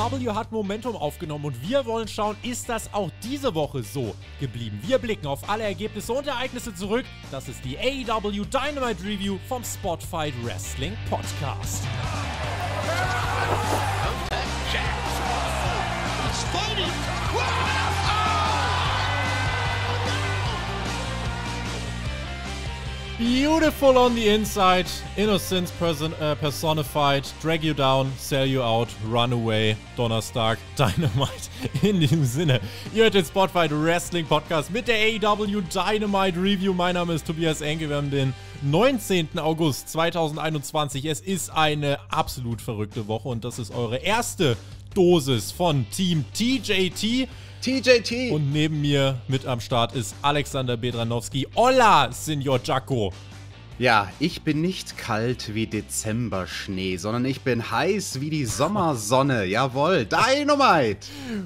AEW hat Momentum aufgenommen und wir wollen schauen, ist das auch diese Woche so geblieben. Wir blicken auf alle Ergebnisse und Ereignisse zurück. Das ist die AEW Dynamite Review vom Spotify Wrestling Podcast. Beautiful on the inside, innocence person, uh, personified, drag you down, sell you out, run away. Donnerstag Dynamite. In diesem Sinne, ihr hört den Spotfight Wrestling Podcast mit der AW e Dynamite Review. Mein Name ist Tobias Enke. Wir haben den 19. August 2021. Es ist eine absolut verrückte Woche und das ist eure erste Dosis von Team TJT. TJT. Und neben mir mit am Start ist Alexander Bedranowski. Hola, Senor Jaco. Ja, ich bin nicht kalt wie Dezemberschnee, sondern ich bin heiß wie die Sommersonne. Jawohl, Dynamite!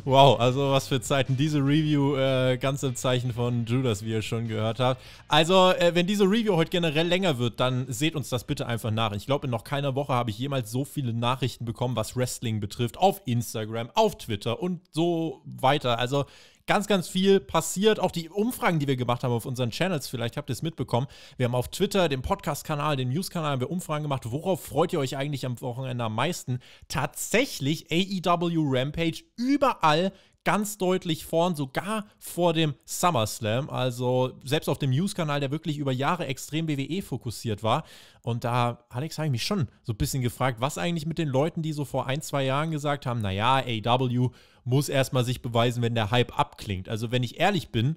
Wow, also was für Zeiten. Diese Review äh, ganz im Zeichen von Judas, wie ihr schon gehört habt. Also, äh, wenn diese Review heute generell länger wird, dann seht uns das bitte einfach nach. Ich glaube, in noch keiner Woche habe ich jemals so viele Nachrichten bekommen, was Wrestling betrifft, auf Instagram, auf Twitter und so weiter. Also, ganz, ganz viel passiert. Auch die Umfragen, die wir gemacht haben auf unseren Channels, vielleicht habt ihr es mitbekommen. Wir haben auf Twitter, dem Podcast-Kanal, dem News-Kanal, haben wir Umfragen gemacht. Worauf freut ihr euch eigentlich am Wochenende am meisten? Tatsächlich AEW Rampage überall ganz deutlich vorn, sogar vor dem SummerSlam. Also selbst auf dem News-Kanal, der wirklich über Jahre extrem WWE fokussiert war. Und da, Alex, habe ich mich schon so ein bisschen gefragt, was eigentlich mit den Leuten, die so vor ein, zwei Jahren gesagt haben, naja, AW e muss erstmal sich beweisen, wenn der Hype abklingt. Also wenn ich ehrlich bin,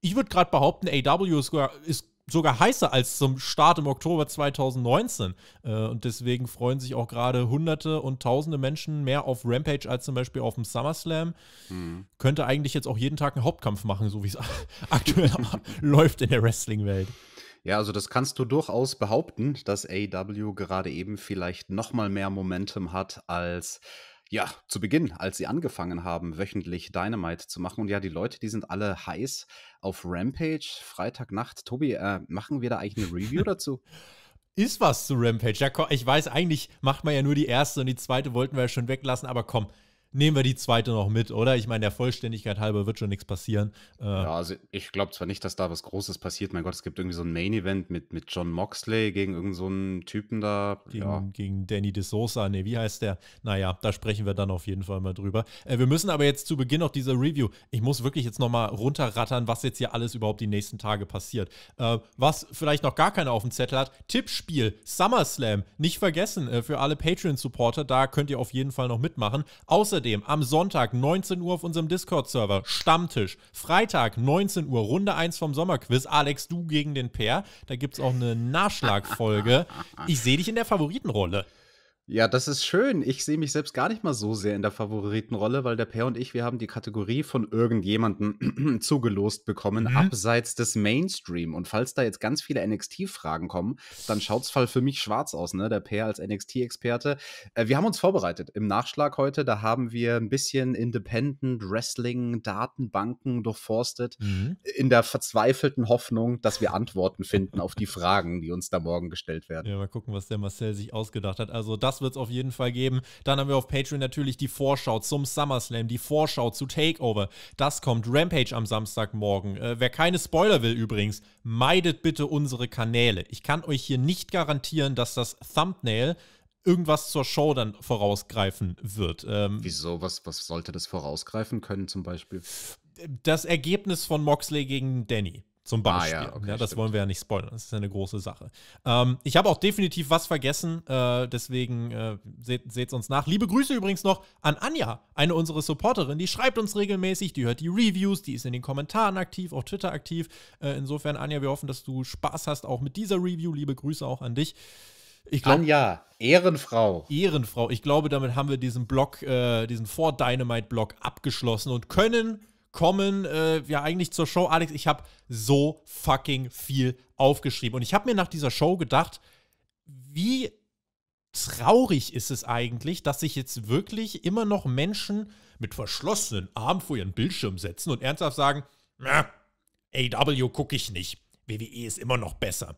ich würde gerade behaupten, AW e ist, ist sogar heißer als zum Start im Oktober 2019. Äh, und deswegen freuen sich auch gerade Hunderte und Tausende Menschen mehr auf Rampage als zum Beispiel auf dem SummerSlam. Mhm. Könnte eigentlich jetzt auch jeden Tag einen Hauptkampf machen, so wie es aktuell läuft in der Wrestling-Welt. Ja, also das kannst du durchaus behaupten, dass AEW gerade eben vielleicht noch mal mehr Momentum hat als ja, zu Beginn, als sie angefangen haben, wöchentlich Dynamite zu machen. Und ja, die Leute, die sind alle heiß auf Rampage, Freitagnacht. Tobi, äh, machen wir da eigentlich eine Review dazu? Ist was zu Rampage. Ja, komm, ich weiß, eigentlich macht man ja nur die erste und die zweite wollten wir ja schon weglassen, aber komm, nehmen wir die zweite noch mit, oder? Ich meine, der Vollständigkeit halber wird schon nichts passieren. Äh ja, also ich glaube zwar nicht, dass da was Großes passiert. Mein Gott, es gibt irgendwie so ein Main-Event mit, mit John Moxley gegen irgendeinen so Typen da. Gegen, ja. gegen Danny de Sosa, nee, wie heißt der? Naja, da sprechen wir dann auf jeden Fall mal drüber. Äh, wir müssen aber jetzt zu Beginn noch dieser Review, ich muss wirklich jetzt nochmal runterrattern, was jetzt hier alles überhaupt die nächsten Tage passiert. Äh, was vielleicht noch gar keiner auf dem Zettel hat, Tippspiel, SummerSlam, nicht vergessen, äh, für alle Patreon-Supporter, da könnt ihr auf jeden Fall noch mitmachen. Außerdem Außerdem am Sonntag 19 Uhr auf unserem Discord-Server Stammtisch. Freitag 19 Uhr Runde 1 vom Sommerquiz. Alex, du gegen den Pair. Da gibt es auch eine Nachschlagfolge. Ich sehe dich in der Favoritenrolle. Ja, das ist schön. Ich sehe mich selbst gar nicht mal so sehr in der Favoritenrolle, weil der Pair und ich, wir haben die Kategorie von irgendjemandem zugelost bekommen, mhm. abseits des Mainstream. Und falls da jetzt ganz viele NXT-Fragen kommen, dann schaut's Fall für mich schwarz aus, ne? Der Pair als NXT-Experte. Äh, wir haben uns vorbereitet im Nachschlag heute. Da haben wir ein bisschen Independent Wrestling, Datenbanken durchforstet, mhm. Äh, in der verzweifelten Hoffnung, dass wir Antworten finden auf die Fragen, die uns da morgen gestellt werden. Ja, mal gucken, was der Marcel sich ausgedacht hat. Also das das wird es auf jeden Fall geben. Dann haben wir auf Patreon natürlich die Vorschau zum SummerSlam, die Vorschau zu Takeover. Das kommt Rampage am Samstagmorgen. Äh, wer keine Spoiler will übrigens, meidet bitte unsere Kanäle. Ich kann euch hier nicht garantieren, dass das Thumbnail irgendwas zur Show dann vorausgreifen wird. Ähm, Wieso? Was, was sollte das vorausgreifen können zum Beispiel? Das Ergebnis von Moxley gegen Danny. Zum Beispiel. Ah, ja, okay, ja, das stimmt. wollen wir ja nicht spoilern. Das ist ja eine große Sache. Ähm, ich habe auch definitiv was vergessen, äh, deswegen äh, seht, es uns nach. Liebe Grüße übrigens noch an Anja, eine unserer Supporterinnen. Die schreibt uns regelmäßig, die hört die Reviews, die ist in den Kommentaren aktiv, auf Twitter aktiv. Äh, insofern, Anja, wir hoffen, dass du Spaß hast auch mit dieser Review. Liebe Grüße auch an dich. Ich glaub, Anja, Ehrenfrau. Ehrenfrau. Ich glaube, damit haben wir diesen Blog, äh, diesen Vor-Dynamite-Blog abgeschlossen und können kommen äh, wir eigentlich zur Show. Alex, ich habe so fucking viel aufgeschrieben. Und ich habe mir nach dieser Show gedacht, wie traurig ist es eigentlich, dass sich jetzt wirklich immer noch Menschen mit verschlossenen Armen vor ihren Bildschirm setzen und ernsthaft sagen, AW gucke ich nicht. WWE ist immer noch besser.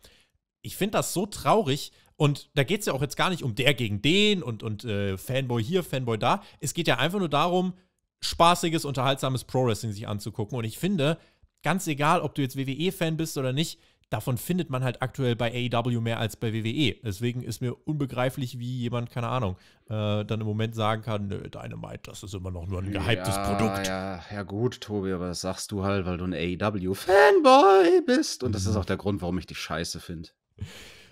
Ich finde das so traurig, und da geht es ja auch jetzt gar nicht um der gegen den und, und äh, Fanboy hier, Fanboy da. Es geht ja einfach nur darum, spaßiges, unterhaltsames Pro-Wrestling sich anzugucken. Und ich finde, ganz egal, ob du jetzt WWE-Fan bist oder nicht, davon findet man halt aktuell bei AEW mehr als bei WWE. Deswegen ist mir unbegreiflich, wie jemand, keine Ahnung, äh, dann im Moment sagen kann, nö, Dynamite, das ist immer noch nur ein gehyptes ja, Produkt. Ja, ja, gut, Tobi, aber das sagst du halt, weil du ein AEW-Fanboy bist. Und das mhm. ist auch der Grund, warum ich dich scheiße finde.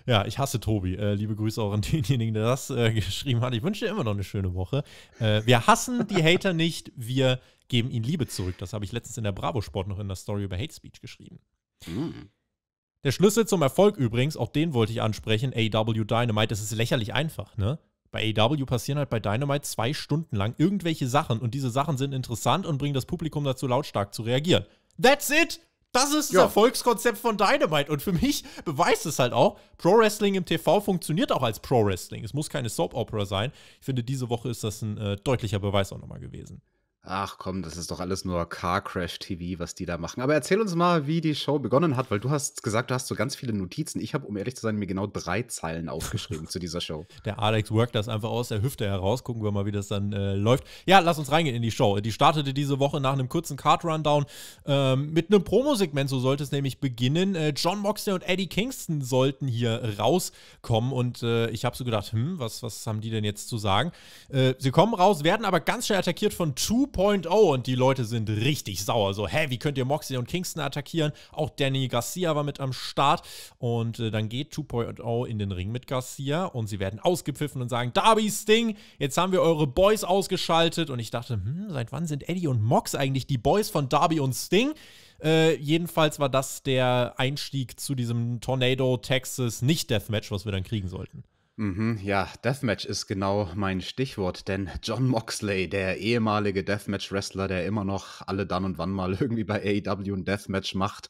Ja, ich hasse Tobi. Äh, liebe Grüße auch an denjenigen, der das äh, geschrieben hat. Ich wünsche dir immer noch eine schöne Woche. Äh, wir hassen die Hater nicht, wir geben ihnen Liebe zurück. Das habe ich letztens in der Bravo Sport noch in der Story über Hate Speech geschrieben. Mhm. Der Schlüssel zum Erfolg übrigens, auch den wollte ich ansprechen, AW Dynamite, das ist lächerlich einfach, ne? Bei AW passieren halt bei Dynamite zwei Stunden lang irgendwelche Sachen und diese Sachen sind interessant und bringen das Publikum dazu, lautstark zu reagieren. That's it! Das ist das ja. Erfolgskonzept von Dynamite. Und für mich beweist es halt auch, Pro Wrestling im TV funktioniert auch als Pro Wrestling. Es muss keine Soap Opera sein. Ich finde, diese Woche ist das ein äh, deutlicher Beweis auch nochmal gewesen. Ach komm, das ist doch alles nur Car Crash TV, was die da machen. Aber erzähl uns mal, wie die Show begonnen hat, weil du hast gesagt, du hast so ganz viele Notizen. Ich habe, um ehrlich zu sein, mir genau drei Zeilen aufgeschrieben zu dieser Show. Der Alex workt das einfach aus der Hüfte heraus. Gucken wir mal, wie das dann äh, läuft. Ja, lass uns reingehen in die Show. Die startete diese Woche nach einem kurzen Card-Rundown ähm, mit einem Promo-Segment, so sollte es nämlich beginnen. Äh, John Moxley und Eddie Kingston sollten hier rauskommen und äh, ich habe so gedacht, hm, was, was haben die denn jetzt zu sagen? Äh, sie kommen raus, werden aber ganz schnell attackiert von Two 2.0 und die Leute sind richtig sauer. So, hä, wie könnt ihr Moxley und Kingston attackieren? Auch Danny Garcia war mit am Start und äh, dann geht 2.0 in den Ring mit Garcia und sie werden ausgepfiffen und sagen, Darby Sting, jetzt haben wir eure Boys ausgeschaltet und ich dachte, hm, seit wann sind Eddie und Mox eigentlich die Boys von Darby und Sting? Äh, jedenfalls war das der Einstieg zu diesem Tornado Texas Nicht-Deathmatch, was wir dann kriegen sollten. Mhm, ja, Deathmatch ist genau mein Stichwort, denn John Moxley, der ehemalige Deathmatch-Wrestler, der immer noch alle dann und wann mal irgendwie bei AEW ein Deathmatch macht,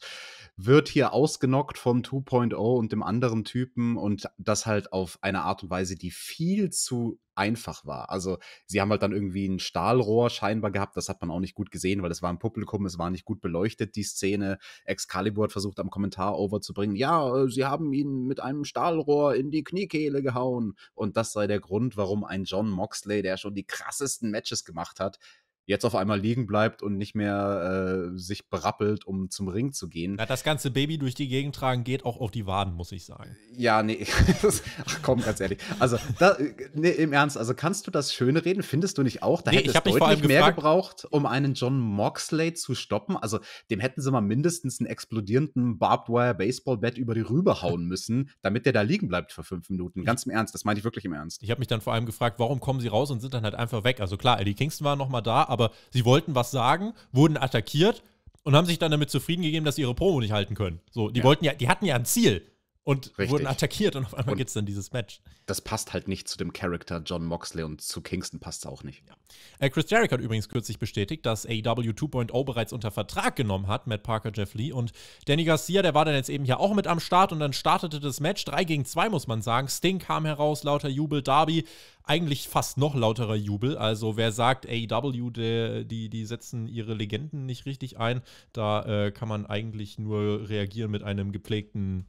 wird hier ausgenockt vom 2.0 und dem anderen Typen und das halt auf eine Art und Weise, die viel zu einfach war. Also sie haben halt dann irgendwie ein Stahlrohr scheinbar gehabt, das hat man auch nicht gut gesehen, weil es war im Publikum, es war nicht gut beleuchtet, die Szene. Excalibur hat versucht, am Kommentar overzubringen, ja, äh, sie haben ihn mit einem Stahlrohr in die Kniekehle gehauen. Und das sei der Grund, warum ein John Moxley, der schon die krassesten Matches gemacht hat, jetzt auf einmal liegen bleibt und nicht mehr äh, sich berappelt, um zum Ring zu gehen. Ja, das ganze Baby durch die Gegend tragen geht auch auf die Waden, muss ich sagen. Ja, nee, ach komm, ganz ehrlich. Also, da, äh, nee, im Ernst, also kannst du das Schöne reden? Findest du nicht auch? Da nee, hätte es deutlich mehr gebraucht, um einen John Moxley zu stoppen. Also, dem hätten sie mal mindestens einen explodierenden Barbed Wire Baseball Bat über die Rübe hauen müssen, damit der da liegen bleibt für fünf Minuten. Ganz im Ernst, das meine ich wirklich im Ernst. Ich habe mich dann vor allem gefragt, warum kommen sie raus und sind dann halt einfach weg? Also klar, Eddie Kingston war noch mal da, aber sie wollten was sagen, wurden attackiert und haben sich dann damit zufrieden gegeben, dass sie ihre Promo nicht halten können. So, die ja. wollten ja, die hatten ja ein Ziel und Richtig. wurden attackiert und auf einmal gibt es dann dieses Match. Das passt halt nicht zu dem Charakter John Moxley und zu Kingston passt es auch nicht. Ja. Äh, Chris Jericho hat übrigens kürzlich bestätigt, dass AEW 2.0 bereits unter Vertrag genommen hat, Matt Parker, Jeff Lee und Danny Garcia, der war dann jetzt eben hier auch mit am Start und dann startete das Match 3 gegen 2, muss man sagen. Sting kam heraus, lauter Jubel, Darby eigentlich fast noch lauterer Jubel. Also wer sagt, AEW, die, die, die setzen ihre Legenden nicht richtig ein, da äh, kann man eigentlich nur reagieren mit einem gepflegten.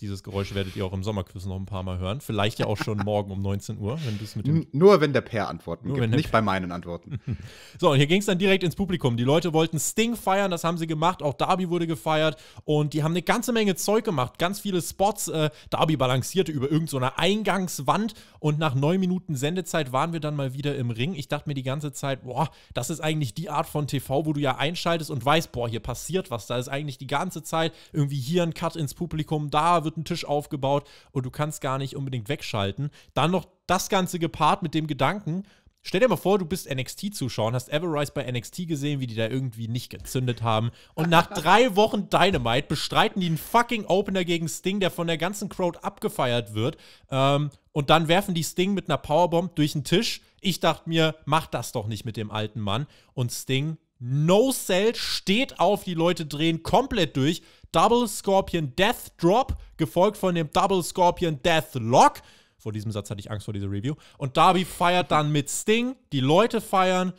Dieses Geräusch werdet ihr auch im Sommerquiz noch ein paar Mal hören. Vielleicht ja auch schon morgen um 19 Uhr, wenn du es mit dem Nur wenn der Pair Antworten gibt, nicht bei meinen Antworten. so, und hier ging es dann direkt ins Publikum. Die Leute wollten Sting feiern, das haben sie gemacht. Auch Darby wurde gefeiert und die haben eine ganze Menge Zeug gemacht, ganz viele Spots. Äh, Darby balancierte über irgendeine so Eingangswand und und nach neun Minuten Sendezeit waren wir dann mal wieder im Ring. Ich dachte mir die ganze Zeit, boah, das ist eigentlich die Art von TV, wo du ja einschaltest und weißt, boah, hier passiert was. Da ist eigentlich die ganze Zeit irgendwie hier ein Cut ins Publikum, da wird ein Tisch aufgebaut und du kannst gar nicht unbedingt wegschalten. Dann noch das Ganze gepaart mit dem Gedanken, Stell dir mal vor, du bist NXT-Zuschauer hast Everrise bei NXT gesehen, wie die da irgendwie nicht gezündet haben. Und nach drei Wochen Dynamite bestreiten die einen fucking Opener gegen Sting, der von der ganzen Crowd abgefeiert wird. Ähm, und dann werfen die Sting mit einer Powerbomb durch den Tisch. Ich dachte mir, mach das doch nicht mit dem alten Mann. Und Sting, no sell, steht auf, die Leute drehen komplett durch. Double Scorpion Death Drop, gefolgt von dem Double Scorpion Death Lock. Vor diesem Satz hatte ich Angst vor dieser Review. Und Darby feiert dann mit Sting, die Leute feiern.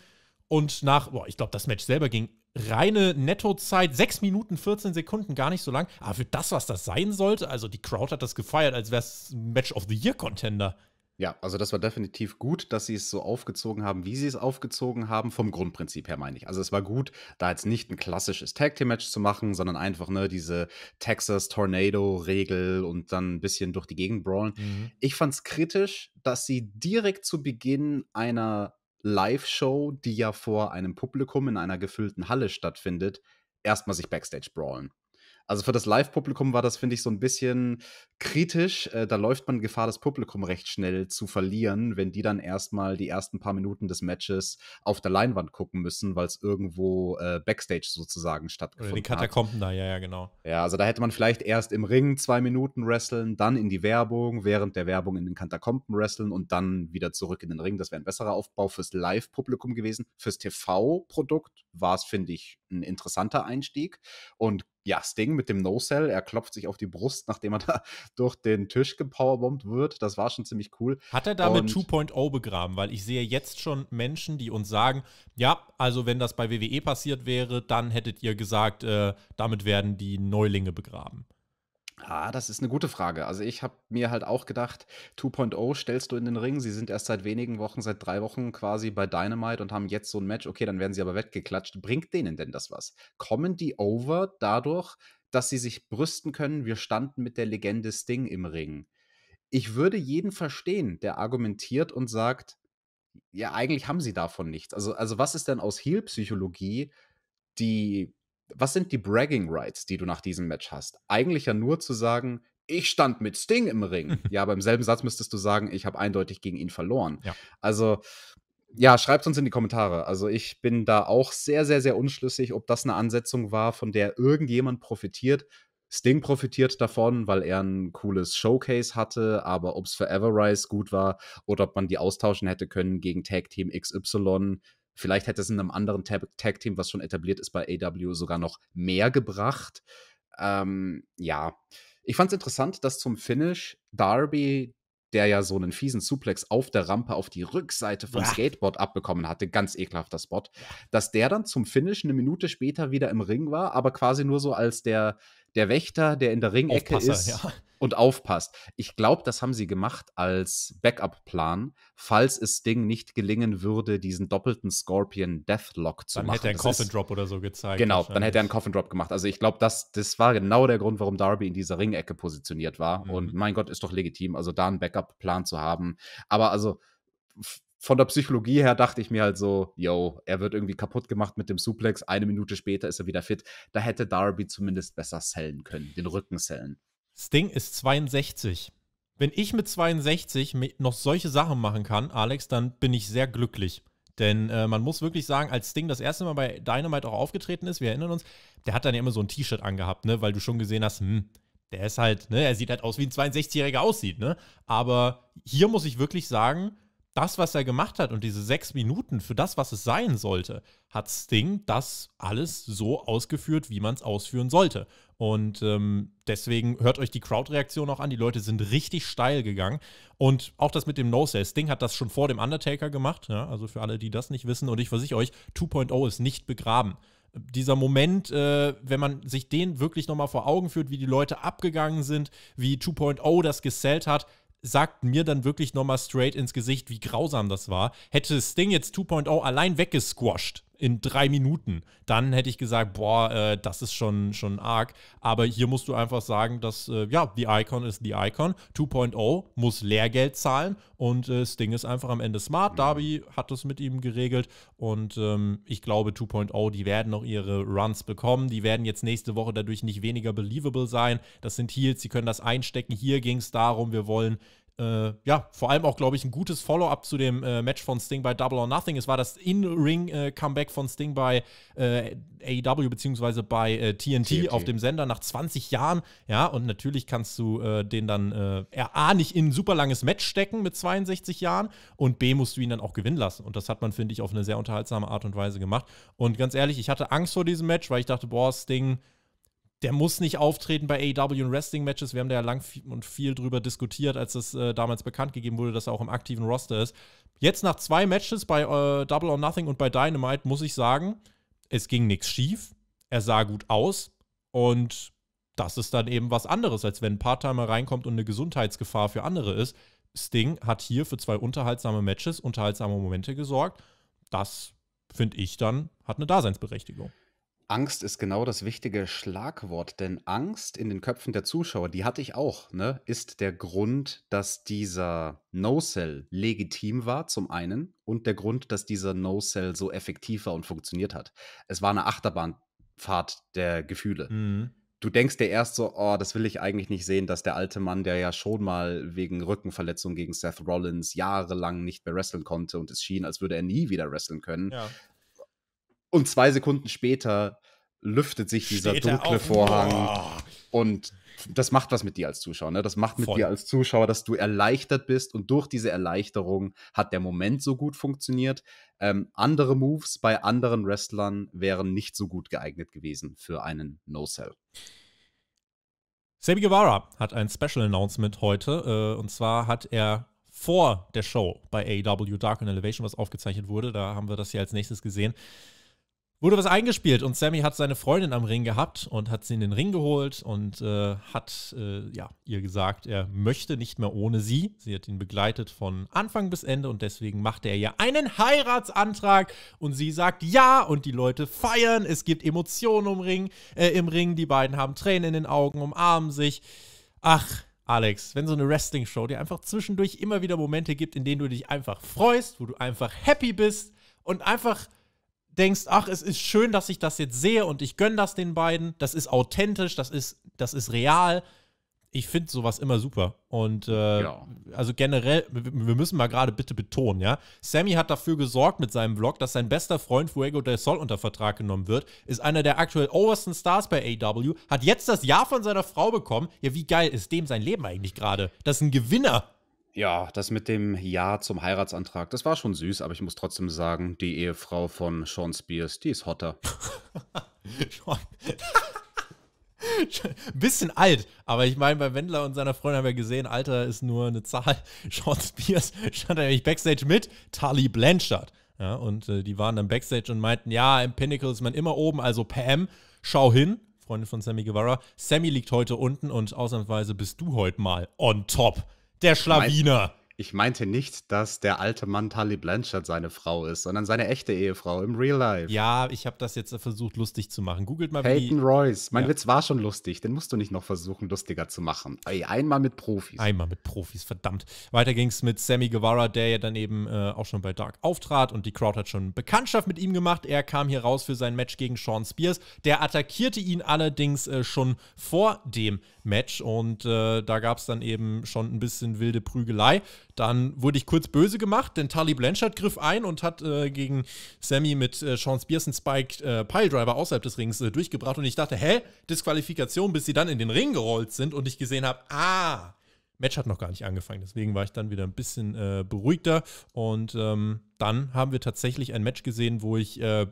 Und nach, boah, ich glaube, das Match selber ging reine Nettozeit, 6 Minuten 14 Sekunden, gar nicht so lang. Aber für das, was das sein sollte, also die Crowd hat das gefeiert, als wäre es Match of the Year Contender. Ja, also das war definitiv gut, dass sie es so aufgezogen haben, wie sie es aufgezogen haben, vom Grundprinzip her meine ich. Also es war gut, da jetzt nicht ein klassisches Tag Team Match zu machen, sondern einfach ne diese Texas Tornado Regel und dann ein bisschen durch die Gegend brawlen. Mhm. Ich fand es kritisch, dass sie direkt zu Beginn einer Live-Show, die ja vor einem Publikum in einer gefüllten Halle stattfindet, erstmal sich Backstage brawlen. Also für das Live-Publikum war das, finde ich, so ein bisschen kritisch. Äh, da läuft man Gefahr, das Publikum recht schnell zu verlieren, wenn die dann erstmal die ersten paar Minuten des Matches auf der Leinwand gucken müssen, weil es irgendwo äh, Backstage sozusagen stattgefunden Oder die Katakomben hat. da, ja, ja, genau. Ja, also da hätte man vielleicht erst im Ring zwei Minuten wresteln, dann in die Werbung, während der Werbung in den Katakomben wresteln und dann wieder zurück in den Ring. Das wäre ein besserer Aufbau fürs Live-Publikum gewesen. Fürs TV-Produkt war es, finde ich, ein interessanter Einstieg. Und ja, Sting mit dem No-Cell, er klopft sich auf die Brust, nachdem er da durch den Tisch gepowerbombt wird. Das war schon ziemlich cool. Hat er damit 2.0 begraben? Weil ich sehe jetzt schon Menschen, die uns sagen, ja, also wenn das bei WWE passiert wäre, dann hättet ihr gesagt, äh, damit werden die Neulinge begraben. Ah, das ist eine gute Frage. Also, ich habe mir halt auch gedacht, 2.0 stellst du in den Ring. Sie sind erst seit wenigen Wochen, seit drei Wochen quasi bei Dynamite und haben jetzt so ein Match. Okay, dann werden sie aber weggeklatscht. Bringt denen denn das was? Kommen die over dadurch, dass sie sich brüsten können: „Wir standen mit der Legende Sting im Ring?“ Ich würde jeden verstehen, der argumentiert und sagt: „Ja, eigentlich haben sie davon nichts.“ Also also, was ist denn aus heal psychologie die was sind die Bragging Rights, die du nach diesem Match hast? Eigentlich ja nur zu sagen, ich stand mit Sting im Ring. ja, aber im selben Satz müsstest du sagen, ich habe eindeutig gegen ihn verloren. Ja. Also, ja, schreibt uns in die Kommentare. Also, ich bin da auch sehr, sehr, sehr unschlüssig, ob das eine Ansetzung war, von der irgendjemand profitiert. Sting profitiert davon, weil er ein cooles Showcase hatte, aber ob es für Everrise gut war oder ob man die austauschen hätte können gegen Tag Team XY, Vielleicht hätte es in einem anderen Tag-Team, was schon etabliert ist bei AW, sogar noch mehr gebracht. Ähm, ja, ich fand es interessant, dass zum Finish Darby, der ja so einen fiesen Suplex auf der Rampe auf die Rückseite vom Ach. Skateboard abbekommen hatte, ganz ekelhafter Spot, dass der dann zum Finish eine Minute später wieder im Ring war, aber quasi nur so als der der Wächter, der in der Ringecke Aufpasser, ist ja. und aufpasst. Ich glaube, das haben sie gemacht als Backup-Plan, falls es Ding nicht gelingen würde, diesen doppelten Scorpion Deathlock zu dann machen. Dann hätte er einen das Coffin Drop oder so gezeigt. Genau, dann hätte er einen Coffin Drop gemacht. Also ich glaube, das, das war genau der Grund, warum Darby in dieser Ringecke positioniert war. Mhm. Und mein Gott, ist doch legitim, also da einen Backup-Plan zu haben. Aber also von der Psychologie her dachte ich mir halt so, yo, er wird irgendwie kaputt gemacht mit dem Suplex, eine Minute später ist er wieder fit. Da hätte Darby zumindest besser sellen können, den Rücken sellen. Sting ist 62. Wenn ich mit 62 noch solche Sachen machen kann, Alex, dann bin ich sehr glücklich. Denn äh, man muss wirklich sagen, als Sting das erste Mal bei Dynamite auch aufgetreten ist, wir erinnern uns, der hat dann ja immer so ein T-Shirt angehabt, ne, weil du schon gesehen hast, hm, der ist halt, ne, er sieht halt aus, wie ein 62-Jähriger aussieht, ne? Aber hier muss ich wirklich sagen, das, was er gemacht hat und diese sechs Minuten für das, was es sein sollte, hat Sting das alles so ausgeführt, wie man es ausführen sollte. Und ähm, deswegen hört euch die Crowdreaktion auch an. Die Leute sind richtig steil gegangen. Und auch das mit dem no sale Sting hat das schon vor dem Undertaker gemacht. Ja? Also für alle, die das nicht wissen. Und ich versichere euch, 2.0 ist nicht begraben dieser Moment, äh, wenn man sich den wirklich nochmal vor Augen führt, wie die Leute abgegangen sind, wie 2.0 das gesellt hat, sagt mir dann wirklich nochmal straight ins Gesicht, wie grausam das war. Hätte Sting jetzt 2.0 allein weggesquasht, in drei Minuten, dann hätte ich gesagt, boah, äh, das ist schon, schon arg. Aber hier musst du einfach sagen, dass, äh, ja, die Icon ist die Icon. 2.0 muss Lehrgeld zahlen und äh, Sting ist einfach am Ende smart. Darby hat das mit ihm geregelt und ähm, ich glaube, 2.0, die werden noch ihre Runs bekommen. Die werden jetzt nächste Woche dadurch nicht weniger believable sein. Das sind Heals, sie können das einstecken. Hier ging es darum, wir wollen äh, ja, vor allem auch, glaube ich, ein gutes Follow-up zu dem äh, Match von Sting bei Double or Nothing. Es war das In-Ring-Comeback äh, von Sting bei äh, AEW bzw. bei äh, TNT, TNT, auf dem Sender nach 20 Jahren. Ja, und natürlich kannst du äh, den dann A nicht in ein super langes Match stecken mit 62 Jahren und B musst du ihn dann auch gewinnen lassen. Und das hat man, finde ich, auf eine sehr unterhaltsame Art und Weise gemacht. Und ganz ehrlich, ich hatte Angst vor diesem Match, weil ich dachte, boah, Sting der muss nicht auftreten bei AEW in Wrestling-Matches. Wir haben da ja lang und viel drüber diskutiert, als es äh, damals bekannt gegeben wurde, dass er auch im aktiven Roster ist. Jetzt nach zwei Matches bei äh, Double or Nothing und bei Dynamite muss ich sagen, es ging nichts schief. Er sah gut aus und das ist dann eben was anderes, als wenn ein Part-Timer reinkommt und eine Gesundheitsgefahr für andere ist. Sting hat hier für zwei unterhaltsame Matches, unterhaltsame Momente gesorgt. Das finde ich dann, hat eine Daseinsberechtigung. Angst ist genau das wichtige Schlagwort, denn Angst in den Köpfen der Zuschauer, die hatte ich auch, ne, ist der Grund, dass dieser No-Cell legitim war, zum einen, und der Grund, dass dieser No-Cell so effektiv war und funktioniert hat. Es war eine Achterbahnfahrt der Gefühle. Mhm. Du denkst dir erst so, oh, das will ich eigentlich nicht sehen, dass der alte Mann, der ja schon mal wegen Rückenverletzung gegen Seth Rollins jahrelang nicht mehr wresteln konnte und es schien, als würde er nie wieder wresteln können, ja. Und zwei Sekunden später lüftet sich dieser dunkle Vorhang. Und das macht was mit dir als Zuschauer. Ne? Das macht mit Voll. dir als Zuschauer, dass du erleichtert bist. Und durch diese Erleichterung hat der Moment so gut funktioniert. Ähm, andere Moves bei anderen Wrestlern wären nicht so gut geeignet gewesen für einen No-Sell. Sammy Guevara hat ein Special Announcement heute. Äh, und zwar hat er vor der Show bei AEW Dark and Elevation, was aufgezeichnet wurde, da haben wir das ja als nächstes gesehen, wurde was eingespielt und Sammy hat seine Freundin am Ring gehabt und hat sie in den Ring geholt und äh, hat äh, ja, ihr gesagt, er möchte nicht mehr ohne sie. Sie hat ihn begleitet von Anfang bis Ende und deswegen machte er ja einen Heiratsantrag und sie sagt ja und die Leute feiern. Es gibt Emotionen im Ring, äh, im Ring. Die beiden haben Tränen in den Augen, umarmen sich. Ach, Alex, wenn so eine Wrestling-Show dir einfach zwischendurch immer wieder Momente gibt, in denen du dich einfach freust, wo du einfach happy bist und einfach denkst, ach, es ist schön, dass ich das jetzt sehe und ich gönne das den beiden. Das ist authentisch, das ist, das ist real. Ich finde sowas immer super. Und äh, ja. also generell, wir müssen mal gerade bitte betonen, ja. Sammy hat dafür gesorgt mit seinem Vlog, dass sein bester Freund Fuego del Sol unter Vertrag genommen wird, ist einer der aktuell obersten Stars bei AW, hat jetzt das Ja von seiner Frau bekommen. Ja, wie geil ist dem sein Leben eigentlich gerade? Das ist ein Gewinner. Ja, das mit dem Ja zum Heiratsantrag, das war schon süß, aber ich muss trotzdem sagen, die Ehefrau von Sean Spears, die ist hotter. Sean. Ein bisschen alt, aber ich meine, bei Wendler und seiner Freundin haben wir gesehen, Alter ist nur eine Zahl. Sean Spears stand nämlich Backstage mit Tali Blanchard. Ja, und äh, die waren dann Backstage und meinten, ja, im Pinnacle ist man immer oben, also Pam, schau hin. Freundin von Sammy Guevara. Sammy liegt heute unten und ausnahmsweise bist du heute mal on top der Schlawiner ich meinte nicht, dass der alte Mann Tully Blanchard seine Frau ist, sondern seine echte Ehefrau im Real Life. Ja, ich habe das jetzt äh, versucht, lustig zu machen. Googelt mal Peyton wie. Peyton Royce. Mein ja. Witz war schon lustig. Den musst du nicht noch versuchen, lustiger zu machen. Ey, einmal mit Profis. Einmal mit Profis, verdammt. Weiter ging es mit Sammy Guevara, der ja dann eben äh, auch schon bei Dark auftrat und die Crowd hat schon Bekanntschaft mit ihm gemacht. Er kam hier raus für sein Match gegen Sean Spears. Der attackierte ihn allerdings äh, schon vor dem Match und äh, da gab es dann eben schon ein bisschen wilde Prügelei. Dann wurde ich kurz böse gemacht, denn Tully Blanchard griff ein und hat äh, gegen Sammy mit äh, Sean Spears und Spike äh, Piledriver außerhalb des Rings äh, durchgebracht. Und ich dachte, hä? Disqualifikation, bis sie dann in den Ring gerollt sind und ich gesehen habe, ah, Match hat noch gar nicht angefangen. Deswegen war ich dann wieder ein bisschen äh, beruhigter. Und ähm, dann haben wir tatsächlich ein Match gesehen, wo ich äh,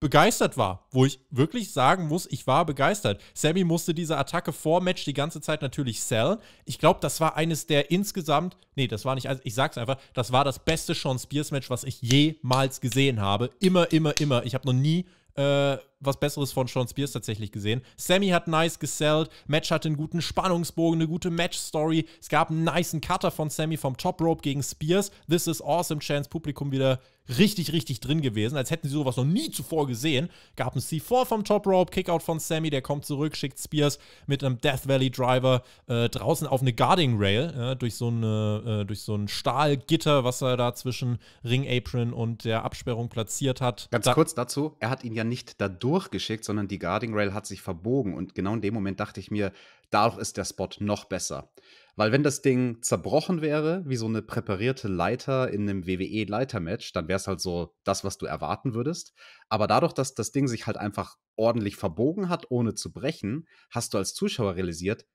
begeistert war, wo ich wirklich sagen muss, ich war begeistert. Sammy musste diese Attacke vor Match die ganze Zeit natürlich sellen. Ich glaube, das war eines der insgesamt, nee, das war nicht, also ich sag's einfach, das war das beste Sean Spears Match, was ich jemals gesehen habe. Immer, immer, immer. Ich habe noch nie äh, was Besseres von Sean Spears tatsächlich gesehen. Sammy hat nice gesellt, Match hatte einen guten Spannungsbogen, eine gute Match-Story. Es gab einen niceen Cutter von Sammy vom Top Rope gegen Spears. This is awesome Chance, Publikum wieder richtig, richtig drin gewesen, als hätten sie sowas noch nie zuvor gesehen. Gab ein C4 vom Top Rope, Kickout von Sammy, der kommt zurück, schickt Spears mit einem Death Valley Driver äh, draußen auf eine Guarding Rail, ja, durch so eine, äh, durch so ein Stahlgitter, was er da zwischen Ring Apron und der Absperrung platziert hat. Ganz da kurz dazu, er hat ihn ja nicht da durchgeschickt, sondern die Guarding Rail hat sich verbogen und genau in dem Moment dachte ich mir, dadurch ist der Spot noch besser. Weil wenn das Ding zerbrochen wäre, wie so eine präparierte Leiter in einem WWE-Leiter-Match, dann wäre es halt so das, was du erwarten würdest. Aber dadurch, dass das Ding sich halt einfach ordentlich verbogen hat, ohne zu brechen, hast du als Zuschauer realisiert,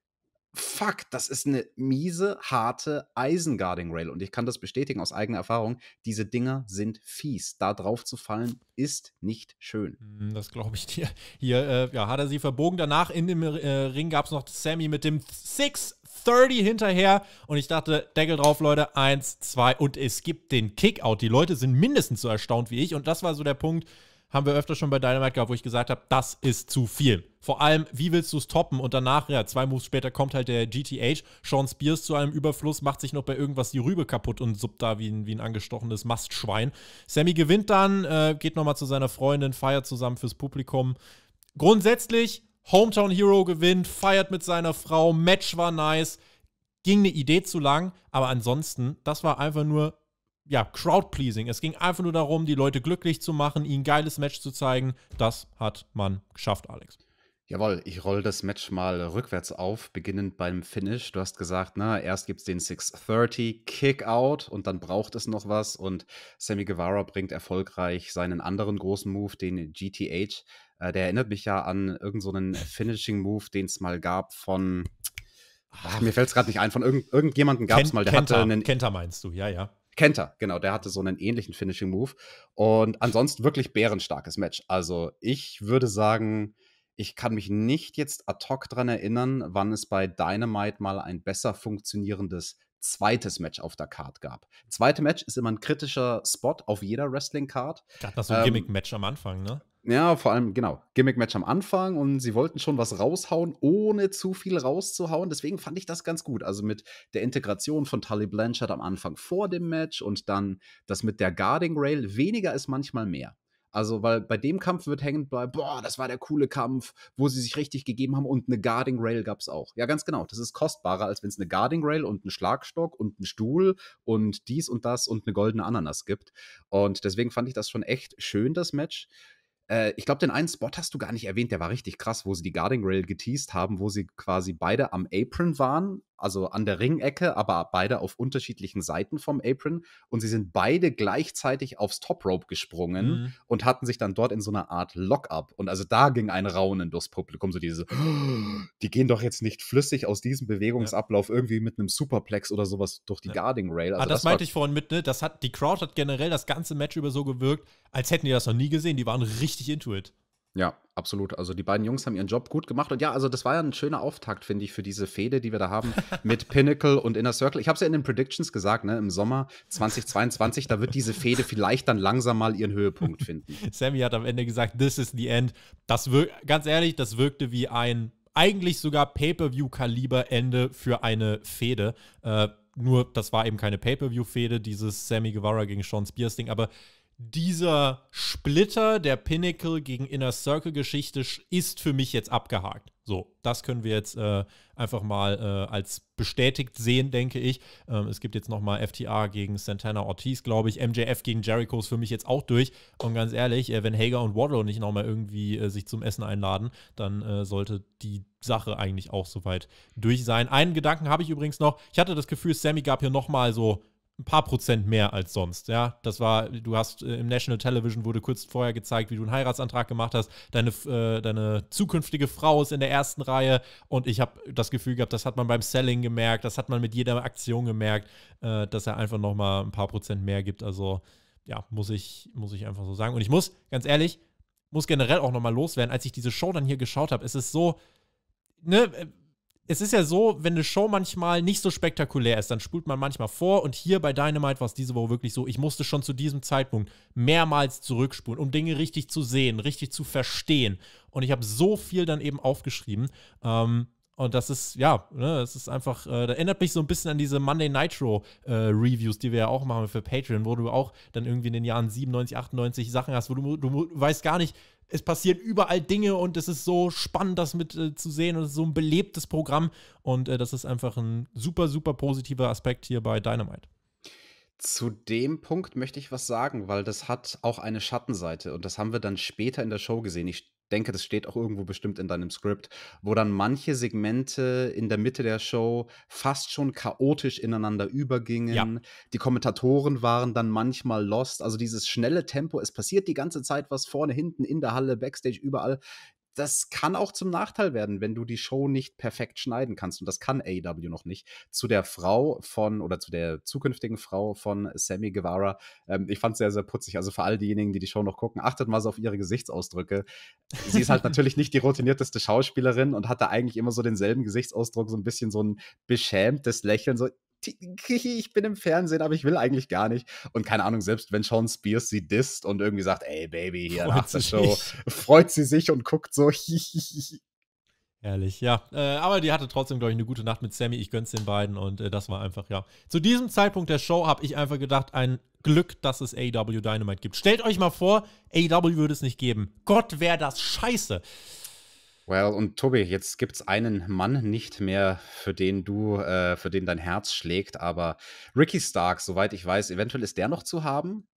fuck, das ist eine miese, harte Eisenguarding Rail. Und ich kann das bestätigen aus eigener Erfahrung. Diese Dinger sind fies. Da drauf zu fallen ist nicht schön. Hm, das glaube ich dir. Hier äh, ja, hat er sie verbogen. Danach in dem äh, Ring gab es noch Sammy mit dem 630 hinterher. Und ich dachte, Deckel drauf, Leute. Eins, zwei. Und es gibt den Kickout. Die Leute sind mindestens so erstaunt wie ich. Und das war so der Punkt haben wir öfter schon bei Dynamite gehabt, wo ich gesagt habe, das ist zu viel. Vor allem, wie willst du es toppen? Und danach, ja, zwei Moves später kommt halt der GTH. Sean Spears zu einem Überfluss, macht sich noch bei irgendwas die Rübe kaputt und suppt da wie ein, wie ein angestochenes Mastschwein. Sammy gewinnt dann, äh, geht nochmal zu seiner Freundin, feiert zusammen fürs Publikum. Grundsätzlich, Hometown Hero gewinnt, feiert mit seiner Frau, Match war nice ging eine Idee zu lang, aber ansonsten, das war einfach nur ja, Crowdpleasing. Es ging einfach nur darum, die Leute glücklich zu machen, ihnen ein geiles Match zu zeigen. Das hat man geschafft, Alex. Jawohl, ich roll das Match mal rückwärts auf, beginnend beim Finish. Du hast gesagt, na, erst gibt es den 630 Kickout und dann braucht es noch was und Sammy Guevara bringt erfolgreich seinen anderen großen Move, den GTH. Äh, der erinnert mich ja an irgendeinen so Finishing Move, den es mal gab von Ach, mir fällt es gerade nicht ein. Von irgend, irgendjemandem gab es mal, der Kenta, hatte einen. Kenta meinst du, ja, ja. Kenta, genau, der hatte so einen ähnlichen Finishing Move. Und ansonsten wirklich bärenstarkes Match. Also ich würde sagen, ich kann mich nicht jetzt ad hoc dran erinnern, wann es bei Dynamite mal ein besser funktionierendes zweites Match auf der Card gab. Zweite Match ist immer ein kritischer Spot auf jeder Wrestling-Card. Gerade nach so einem ähm, Gimmick-Match am Anfang, ne? Ja, vor allem, genau. Gimmick-Match am Anfang und sie wollten schon was raushauen, ohne zu viel rauszuhauen. Deswegen fand ich das ganz gut. Also mit der Integration von Tully Blanchard am Anfang vor dem Match und dann das mit der Guarding Rail. Weniger ist manchmal mehr. Also, weil bei dem Kampf wird hängend bleiben, boah, das war der coole Kampf, wo sie sich richtig gegeben haben und eine Guarding Rail gab es auch. Ja, ganz genau. Das ist kostbarer, als wenn es eine Guarding Rail und einen Schlagstock und einen Stuhl und dies und das und eine goldene Ananas gibt. Und deswegen fand ich das schon echt schön, das Match äh, ich glaube, den einen Spot hast du gar nicht erwähnt, der war richtig krass, wo sie die Guarding Rail geteased haben, wo sie quasi beide am Apron waren also an der Ringecke, aber beide auf unterschiedlichen Seiten vom Apron. Und sie sind beide gleichzeitig aufs Top Rope gesprungen mhm. und hatten sich dann dort in so einer Art Lock-up. Und also da ging ein Raunen durchs Publikum, so diese, die gehen doch jetzt nicht flüssig aus diesem Bewegungsablauf ja. irgendwie mit einem Superplex oder sowas durch die ja. Guarding Rail. Ah, also ah, das, das meinte ich vorhin mit, ne? Das hat, die Crowd hat generell das ganze Match über so gewirkt, als hätten die das noch nie gesehen. Die waren richtig into it. Ja, absolut. Also die beiden Jungs haben ihren Job gut gemacht. Und ja, also das war ja ein schöner Auftakt, finde ich, für diese Fehde, die wir da haben mit Pinnacle und Inner Circle. Ich habe es ja in den Predictions gesagt, ne, im Sommer 2022, da wird diese Fehde vielleicht dann langsam mal ihren Höhepunkt finden. Sammy hat am Ende gesagt, this is the end. Das wirkt, ganz ehrlich, das wirkte wie ein eigentlich sogar Pay-Per-View-Kaliber-Ende für eine Fehde. Äh, nur, das war eben keine Pay-Per-View-Fehde, dieses Sammy Guevara gegen Sean Spears-Ding, aber dieser Splitter der Pinnacle gegen Inner Circle Geschichte ist für mich jetzt abgehakt. So, das können wir jetzt äh, einfach mal äh, als bestätigt sehen, denke ich. Ähm, es gibt jetzt nochmal FTA gegen Santana Ortiz, glaube ich. MJF gegen Jericho ist für mich jetzt auch durch. Und ganz ehrlich, äh, wenn Hager und Wardlow nicht nochmal irgendwie äh, sich zum Essen einladen, dann äh, sollte die Sache eigentlich auch soweit durch sein. Einen Gedanken habe ich übrigens noch. Ich hatte das Gefühl, Sammy gab hier nochmal so ein paar Prozent mehr als sonst. Ja, das war, du hast äh, im National Television wurde kurz vorher gezeigt, wie du einen Heiratsantrag gemacht hast. Deine, äh, deine zukünftige Frau ist in der ersten Reihe und ich habe das Gefühl gehabt, das hat man beim Selling gemerkt, das hat man mit jeder Aktion gemerkt, äh, dass er einfach noch mal ein paar Prozent mehr gibt. Also ja, muss ich muss ich einfach so sagen. Und ich muss ganz ehrlich muss generell auch noch mal loswerden, als ich diese Show dann hier geschaut habe, es ist so ne äh, es ist ja so, wenn eine Show manchmal nicht so spektakulär ist, dann spult man manchmal vor und hier bei Dynamite war es diese Woche wirklich so, ich musste schon zu diesem Zeitpunkt mehrmals zurückspulen, um Dinge richtig zu sehen, richtig zu verstehen. Und ich habe so viel dann eben aufgeschrieben. Ähm, und das ist, ja, ne, das ist einfach, äh, da erinnert mich so ein bisschen an diese Monday Nitro äh, Reviews, die wir ja auch machen für Patreon, wo du auch dann irgendwie in den Jahren 97, 98 Sachen hast, wo du, du weißt gar nicht, es passieren überall Dinge und es ist so spannend, das mit äh, zu sehen und es ist so ein belebtes Programm und äh, das ist einfach ein super, super positiver Aspekt hier bei Dynamite. Zu dem Punkt möchte ich was sagen, weil das hat auch eine Schattenseite und das haben wir dann später in der Show gesehen. Ich denke, das steht auch irgendwo bestimmt in deinem Skript, wo dann manche Segmente in der Mitte der Show fast schon chaotisch ineinander übergingen. Ja. Die Kommentatoren waren dann manchmal lost. Also dieses schnelle Tempo, es passiert die ganze Zeit was vorne, hinten, in der Halle, backstage, überall das kann auch zum Nachteil werden, wenn du die Show nicht perfekt schneiden kannst. Und das kann AEW noch nicht. Zu der Frau von oder zu der zukünftigen Frau von Sammy Guevara. Ähm, ich fand es sehr, sehr putzig. Also für all diejenigen, die die Show noch gucken, achtet mal so auf ihre Gesichtsausdrücke. Sie ist halt natürlich nicht die routinierteste Schauspielerin und hatte eigentlich immer so denselben Gesichtsausdruck, so ein bisschen so ein beschämtes Lächeln. So, ich bin im Fernsehen, aber ich will eigentlich gar nicht. Und keine Ahnung, selbst wenn Sean Spears sie disst und irgendwie sagt, ey Baby, hier nach der Show, freut sie sich und guckt so. Ehrlich, ja. Äh, aber die hatte trotzdem, glaube ich, eine gute Nacht mit Sammy. Ich gönn's den beiden und äh, das war einfach, ja. Zu diesem Zeitpunkt der Show habe ich einfach gedacht, ein Glück, dass es AW Dynamite gibt. Stellt euch mal vor, AW würde es nicht geben. Gott, wäre das scheiße. Well, und Tobi, jetzt gibt es einen Mann nicht mehr, für den du, äh, für den dein Herz schlägt, aber Ricky Stark, soweit ich weiß, eventuell ist der noch zu haben.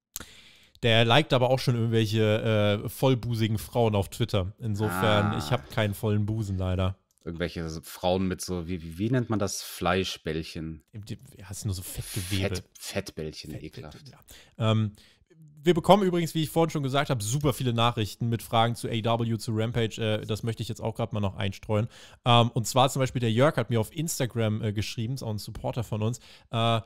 Der liked aber auch schon irgendwelche äh, vollbusigen Frauen auf Twitter. Insofern, ah. ich habe keinen vollen Busen leider irgendwelche Frauen mit so, wie, wie, wie, nennt man das? Fleischbällchen. Hast du nur so Fettgewebe? Fett, Fettbällchen, Fett, ekelhaft. Ja. Ähm, wir bekommen übrigens, wie ich vorhin schon gesagt habe, super viele Nachrichten mit Fragen zu AW, zu Rampage. Äh, das möchte ich jetzt auch gerade mal noch einstreuen. Ähm, und zwar zum Beispiel der Jörg hat mir auf Instagram äh, geschrieben, ist auch ein Supporter von uns. Äh,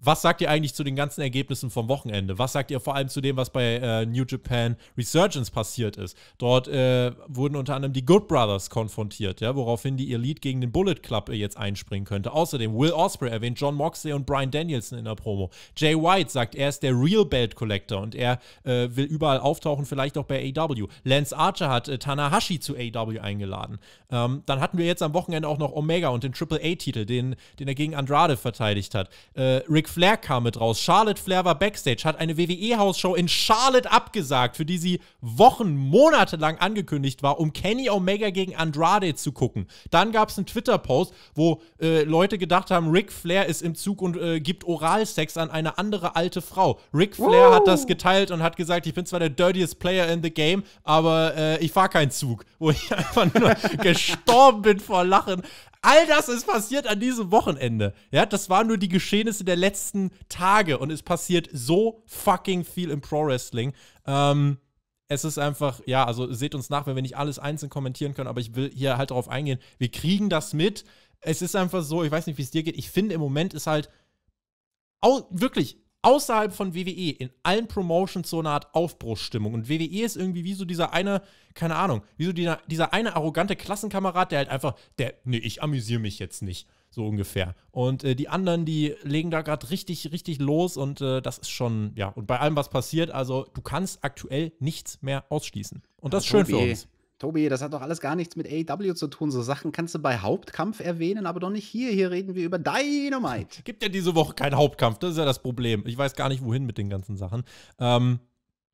was sagt ihr eigentlich zu den ganzen Ergebnissen vom Wochenende? Was sagt ihr vor allem zu dem, was bei äh, New Japan Resurgence passiert ist? Dort äh, wurden unter anderem die Good Brothers konfrontiert, ja, woraufhin die Elite gegen den Bullet Club äh, jetzt einspringen könnte. Außerdem Will Osprey erwähnt John Moxley und Brian Danielson in der Promo. Jay White sagt, er ist der Real Belt Collector und er äh, will überall auftauchen, vielleicht auch bei AW. Lance Archer hat äh, Tanahashi zu AW eingeladen. Ähm, dann hatten wir jetzt am Wochenende auch noch Omega und den Triple A Titel, den, den er gegen Andrade verteidigt hat. Äh, Rick Flair kam mit raus. Charlotte Flair war backstage, hat eine WWE-Hausshow in Charlotte abgesagt, für die sie Wochen, Monate lang angekündigt war, um Kenny Omega gegen Andrade zu gucken. Dann gab es einen Twitter-Post, wo äh, Leute gedacht haben, Ric Flair ist im Zug und äh, gibt Oralsex an eine andere alte Frau. Ric Flair uh. hat das geteilt und hat gesagt, ich bin zwar der dirtiest Player in the game, aber äh, ich fahre keinen Zug. Wo ich einfach nur gestorben bin vor Lachen. All das ist passiert an diesem Wochenende. Ja, das waren nur die Geschehnisse der letzten Tage und es passiert so fucking viel im Pro Wrestling. Ähm, es ist einfach, ja, also seht uns nach, wenn wir nicht alles einzeln kommentieren können, aber ich will hier halt darauf eingehen. Wir kriegen das mit. Es ist einfach so, ich weiß nicht, wie es dir geht. Ich finde im Moment ist halt, wirklich, außerhalb von WWE in allen Promotions so eine Art Aufbruchsstimmung. Und WWE ist irgendwie wie so dieser eine, keine Ahnung, wie so dieser, dieser eine arrogante Klassenkamerad, der halt einfach, der, nee, ich amüsiere mich jetzt nicht. So ungefähr. Und äh, die anderen, die legen da gerade richtig, richtig los und äh, das ist schon, ja, und bei allem, was passiert, also du kannst aktuell nichts mehr ausschließen. Und das ja, ist schön für uns. Tobi, das hat doch alles gar nichts mit AEW zu tun. So Sachen kannst du bei Hauptkampf erwähnen, aber doch nicht hier. Hier reden wir über Dynamite. Gibt ja diese Woche keinen Hauptkampf. Das ist ja das Problem. Ich weiß gar nicht, wohin mit den ganzen Sachen. Ähm,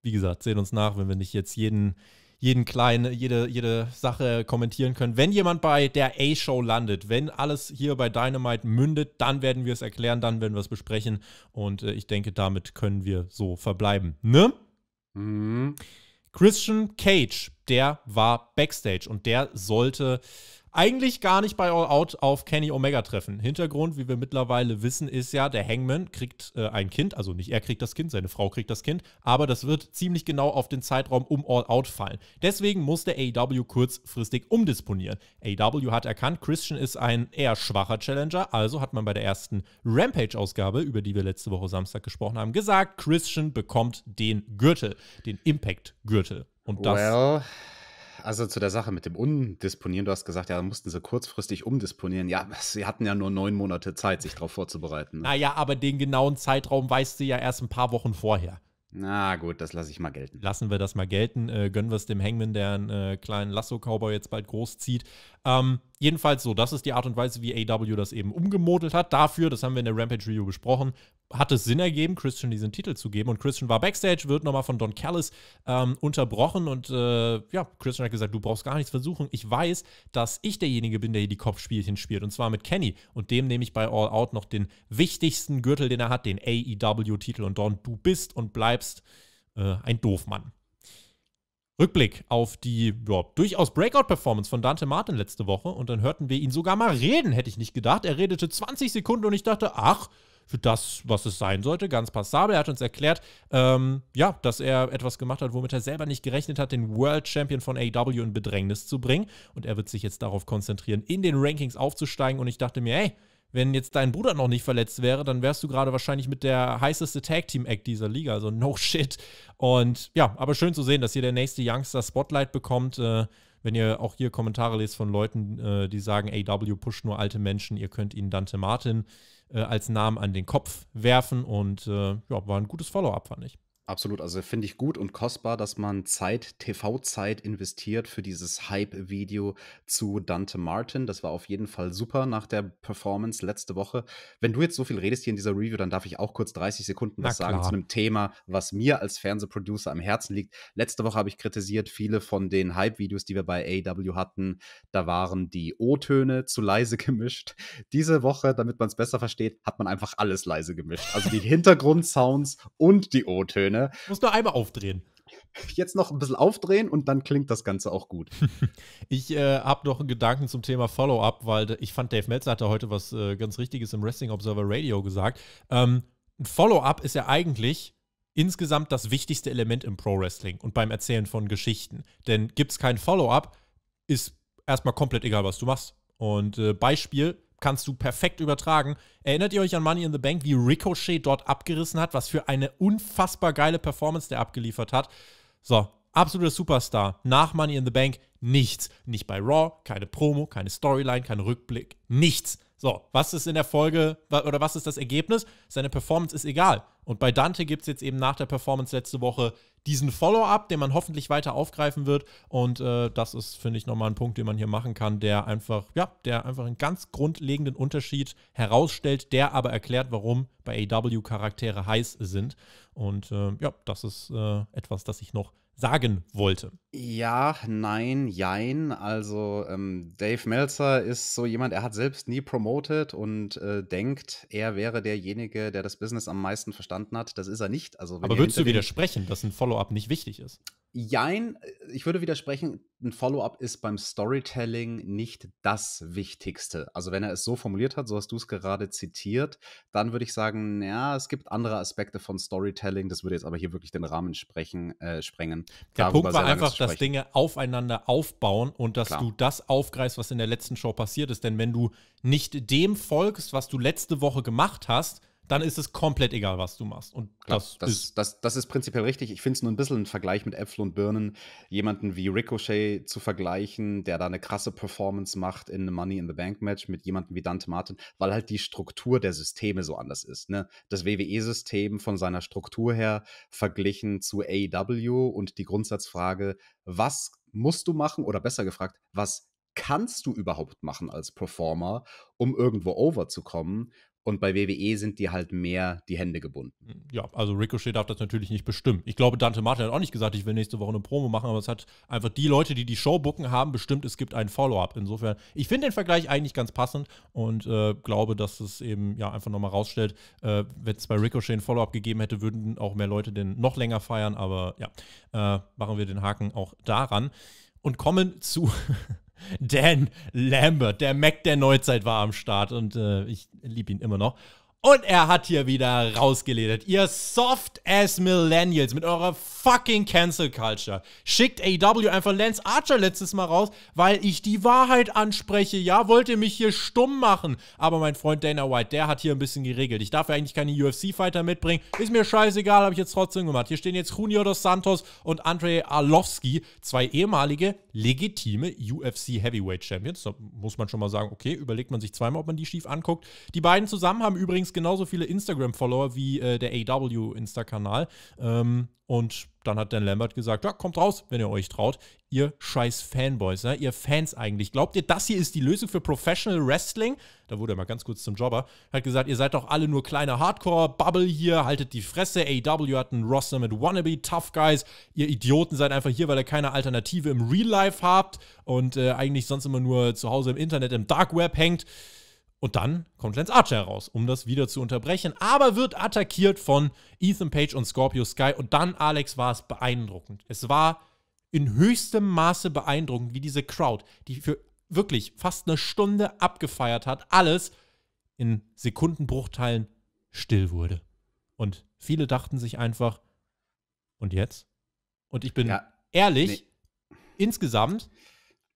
wie gesagt, sehen uns nach, wenn wir nicht jetzt jeden, jeden kleinen, jede, jede Sache kommentieren können. Wenn jemand bei der A-Show landet, wenn alles hier bei Dynamite mündet, dann werden wir es erklären, dann werden wir es besprechen. Und äh, ich denke, damit können wir so verbleiben. Ne? Mhm. Christian Cage, der war backstage und der sollte eigentlich gar nicht bei All Out auf Kenny Omega treffen. Hintergrund, wie wir mittlerweile wissen, ist ja, der Hangman kriegt äh, ein Kind, also nicht er kriegt das Kind, seine Frau kriegt das Kind, aber das wird ziemlich genau auf den Zeitraum um All Out fallen. Deswegen musste AEW kurzfristig umdisponieren. AEW hat erkannt, Christian ist ein eher schwacher Challenger, also hat man bei der ersten Rampage-Ausgabe, über die wir letzte Woche Samstag gesprochen haben, gesagt, Christian bekommt den Gürtel, den Impact-Gürtel. Und das. Well also zu der Sache mit dem Undisponieren, du hast gesagt, ja, mussten sie kurzfristig umdisponieren. Ja, sie hatten ja nur neun Monate Zeit, sich darauf vorzubereiten. Ne? Naja, aber den genauen Zeitraum weißt du ja erst ein paar Wochen vorher. Na gut, das lasse ich mal gelten. Lassen wir das mal gelten. Äh, gönnen wir es dem Hangman, der einen äh, kleinen Lasso-Cowboy jetzt bald großzieht. Ähm, jedenfalls so, das ist die Art und Weise, wie AW das eben umgemodelt hat. Dafür, das haben wir in der Rampage Review besprochen, hat es Sinn ergeben, Christian diesen Titel zu geben. Und Christian war backstage, wird nochmal von Don Callis ähm, unterbrochen. Und äh, ja, Christian hat gesagt, du brauchst gar nichts versuchen. Ich weiß, dass ich derjenige bin, der hier die Kopfspielchen spielt. Und zwar mit Kenny. Und dem nehme ich bei All Out noch den wichtigsten Gürtel, den er hat, den AEW-Titel. Und Don, du bist und bleibst äh, ein Doofmann. Rückblick auf die ja, durchaus Breakout-Performance von Dante Martin letzte Woche und dann hörten wir ihn sogar mal reden, hätte ich nicht gedacht. Er redete 20 Sekunden und ich dachte, ach, für das, was es sein sollte, ganz passabel. Er hat uns erklärt, ähm, ja, dass er etwas gemacht hat, womit er selber nicht gerechnet hat, den World Champion von AW e in Bedrängnis zu bringen. Und er wird sich jetzt darauf konzentrieren, in den Rankings aufzusteigen. Und ich dachte mir, ey, wenn jetzt dein Bruder noch nicht verletzt wäre, dann wärst du gerade wahrscheinlich mit der heißeste Tag Team Act dieser Liga. Also no shit. Und ja, aber schön zu sehen, dass hier der nächste Youngster Spotlight bekommt. Äh, wenn ihr auch hier Kommentare lest von Leuten, äh, die sagen, AW pusht nur alte Menschen, ihr könnt ihnen Dante Martin äh, als Namen an den Kopf werfen. Und äh, ja, war ein gutes Follow-up, fand ich. Absolut, also finde ich gut und kostbar, dass man Zeit, TV-Zeit investiert für dieses Hype-Video zu Dante Martin. Das war auf jeden Fall super nach der Performance letzte Woche. Wenn du jetzt so viel redest hier in dieser Review, dann darf ich auch kurz 30 Sekunden was sagen zu einem Thema, was mir als Fernsehproducer am Herzen liegt. Letzte Woche habe ich kritisiert, viele von den Hype-Videos, die wir bei AW e hatten, da waren die O-Töne zu leise gemischt. Diese Woche, damit man es besser versteht, hat man einfach alles leise gemischt. Also die Hintergrundsounds und die O-Töne ne? Muss nur einmal aufdrehen. Jetzt noch ein bisschen aufdrehen und dann klingt das Ganze auch gut. ich äh, habe noch einen Gedanken zum Thema Follow-up, weil ich fand, Dave Meltzer hatte heute was äh, ganz Richtiges im Wrestling Observer Radio gesagt. Ähm, Follow-up ist ja eigentlich insgesamt das wichtigste Element im Pro-Wrestling und beim Erzählen von Geschichten. Denn gibt es kein Follow-up, ist erstmal komplett egal, was du machst. Und äh, Beispiel, kannst du perfekt übertragen. Erinnert ihr euch an Money in the Bank, wie Ricochet dort abgerissen hat? Was für eine unfassbar geile Performance der abgeliefert hat. So, absoluter Superstar. Nach Money in the Bank nichts. Nicht bei Raw, keine Promo, keine Storyline, kein Rückblick, nichts. So, was ist in der Folge oder was ist das Ergebnis? Seine Performance ist egal. Und bei Dante gibt es jetzt eben nach der Performance letzte Woche diesen Follow-up, den man hoffentlich weiter aufgreifen wird. Und äh, das ist, finde ich, nochmal ein Punkt, den man hier machen kann, der einfach, ja, der einfach einen ganz grundlegenden Unterschied herausstellt, der aber erklärt, warum bei AW Charaktere heiß sind. Und äh, ja, das ist äh, etwas, das ich noch sagen wollte. Ja, nein, jein. Also ähm, Dave Meltzer ist so jemand, er hat selbst nie promoted und äh, denkt, er wäre derjenige, der das Business am meisten verstanden hat. Das ist er nicht. Also, Aber würdest du widersprechen, dass ein Follow-up nicht wichtig ist? Jein, ich würde widersprechen, ein Follow-up ist beim Storytelling nicht das Wichtigste. Also wenn er es so formuliert hat, so hast du es gerade zitiert, dann würde ich sagen, ja, es gibt andere Aspekte von Storytelling. Das würde jetzt aber hier wirklich den Rahmen sprechen, äh, sprengen. Der Darüber Punkt war einfach, dass Dinge aufeinander aufbauen und dass Klar. du das aufgreifst, was in der letzten Show passiert ist. Denn wenn du nicht dem folgst, was du letzte Woche gemacht hast, dann ist es komplett egal, was du machst. Und Klar, das, das, ist das, das, ist prinzipiell richtig. Ich finde es nur ein bisschen ein Vergleich mit Äpfel und Birnen, jemanden wie Ricochet zu vergleichen, der da eine krasse Performance macht in einem Money in the Bank Match mit jemandem wie Dante Martin, weil halt die Struktur der Systeme so anders ist. Ne? Das WWE-System von seiner Struktur her verglichen zu AEW und die Grundsatzfrage, was musst du machen oder besser gefragt, was kannst du überhaupt machen als Performer, um irgendwo over zu kommen? Und bei WWE sind die halt mehr die Hände gebunden. Hm, ja, also Ricochet darf das natürlich nicht bestimmen. Ich glaube, Dante Martin hat auch nicht gesagt, ich will nächste Woche eine Promo machen, aber es hat einfach die Leute, die die Show booken haben bestimmt, es gibt ein Follow-up. Insofern, ich finde den Vergleich eigentlich ganz passend und äh, glaube, dass es eben ja einfach nochmal rausstellt, äh, wenn es bei Ricochet ein Follow-up gegeben hätte, würden auch mehr Leute den noch länger feiern. Aber ja, äh, machen wir den Haken auch daran und kommen zu Dan Lambert, der Mac der Neuzeit war am Start und äh, ich liebe ihn immer noch. Und er hat hier wieder rausgeledert. Ihr soft ass Millennials mit eurer fucking Cancel Culture. Schickt AW einfach Lance Archer letztes Mal raus, weil ich die Wahrheit anspreche. Ja, wollt ihr mich hier stumm machen? Aber mein Freund Dana White, der hat hier ein bisschen geregelt. Ich darf ja eigentlich keine UFC-Fighter mitbringen. Ist mir scheißegal, habe ich jetzt trotzdem gemacht. Hier stehen jetzt Junio dos Santos und Andre Arlovski, zwei ehemalige legitime UFC Heavyweight Champions. Da muss man schon mal sagen, okay, überlegt man sich zweimal, ob man die schief anguckt. Die beiden zusammen haben übrigens genauso viele Instagram-Follower wie äh, der AW-Insta-Kanal. Ähm, und dann hat Dan Lambert gesagt, ja, kommt raus, wenn ihr euch traut. Ihr scheiß Fanboys, ne? ihr Fans eigentlich. Glaubt ihr, das hier ist die Lösung für Professional Wrestling? Da wurde er mal ganz kurz zum Jobber. Hat gesagt, ihr seid doch alle nur kleine Hardcore-Bubble hier, haltet die Fresse. AW hat einen Roster mit Wannabe, Tough Guys. Ihr Idioten seid einfach hier, weil ihr keine Alternative im Real Life habt und äh, eigentlich sonst immer nur zu Hause im Internet im Dark Web hängt. Und dann kommt Lance Archer heraus, um das wieder zu unterbrechen, aber wird attackiert von Ethan Page und Scorpio Sky. Und dann, Alex, war es beeindruckend. Es war in höchstem Maße beeindruckend, wie diese Crowd, die für wirklich fast eine Stunde abgefeiert hat, alles in Sekundenbruchteilen still wurde. Und viele dachten sich einfach, und jetzt? Und ich bin ja, ehrlich, nee. insgesamt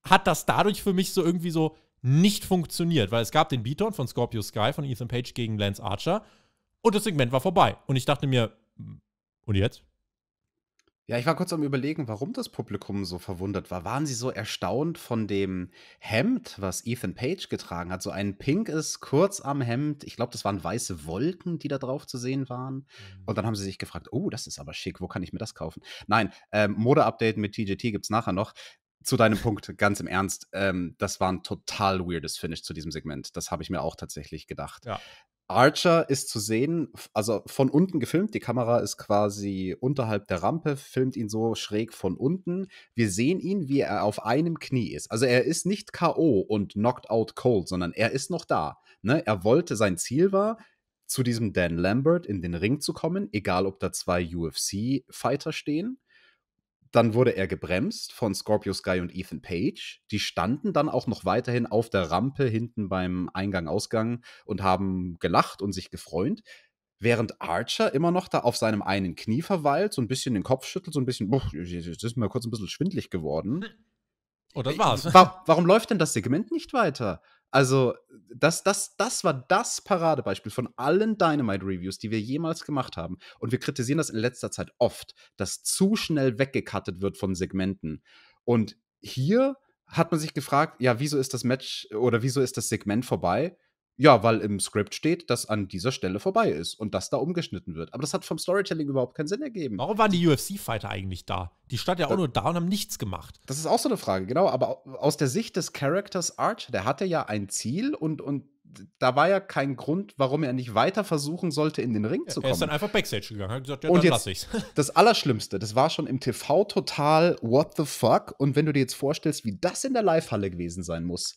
hat das dadurch für mich so irgendwie so nicht funktioniert, weil es gab den Beatdown von Scorpio Sky von Ethan Page gegen Lance Archer und das Segment war vorbei. Und ich dachte mir, und jetzt? Ja, ich war kurz am Überlegen, warum das Publikum so verwundert war. Waren sie so erstaunt von dem Hemd, was Ethan Page getragen hat? So ein pinkes Kurz am Hemd. Ich glaube, das waren weiße Wolken, die da drauf zu sehen waren. Mhm. Und dann haben sie sich gefragt, oh, das ist aber schick, wo kann ich mir das kaufen? Nein, ähm, Mode-Update mit TJT gibt es nachher noch zu deinem Punkt, ganz im Ernst, ähm, das war ein total weirdes Finish zu diesem Segment. Das habe ich mir auch tatsächlich gedacht. Ja. Archer ist zu sehen, also von unten gefilmt. Die Kamera ist quasi unterhalb der Rampe, filmt ihn so schräg von unten. Wir sehen ihn, wie er auf einem Knie ist. Also er ist nicht K.O. und knocked out cold, sondern er ist noch da. Ne? Er wollte, sein Ziel war, zu diesem Dan Lambert in den Ring zu kommen, egal ob da zwei UFC-Fighter stehen dann wurde er gebremst von Scorpio Sky und Ethan Page. Die standen dann auch noch weiterhin auf der Rampe hinten beim Eingang, Ausgang und haben gelacht und sich gefreut. Während Archer immer noch da auf seinem einen Knie verweilt, so ein bisschen den Kopf schüttelt, so ein bisschen, boah, das ist mir kurz ein bisschen schwindlig geworden. Oh, das äh, war's. warum läuft denn das Segment nicht weiter? Also, das, das, das war das Paradebeispiel von allen Dynamite-Reviews, die wir jemals gemacht haben. Und wir kritisieren das in letzter Zeit oft, dass zu schnell weggekattet wird von Segmenten. Und hier hat man sich gefragt, ja, wieso ist das Match oder wieso ist das Segment vorbei? Ja, weil im Skript steht, dass an dieser Stelle vorbei ist und dass da umgeschnitten wird. Aber das hat vom Storytelling überhaupt keinen Sinn ergeben. Warum waren die UFC-Fighter eigentlich da? Die standen ja auch da, nur da und haben nichts gemacht. Das ist auch so eine Frage, genau. Aber aus der Sicht des Characters Arch, der hatte ja ein Ziel und, und da war ja kein Grund, warum er nicht weiter versuchen sollte, in den Ring zu kommen. Er ist dann einfach Backstage gegangen, hat gesagt, ja, und dann lass ich's. Das Allerschlimmste, das war schon im TV total what the fuck. Und wenn du dir jetzt vorstellst, wie das in der Live-Halle gewesen sein muss,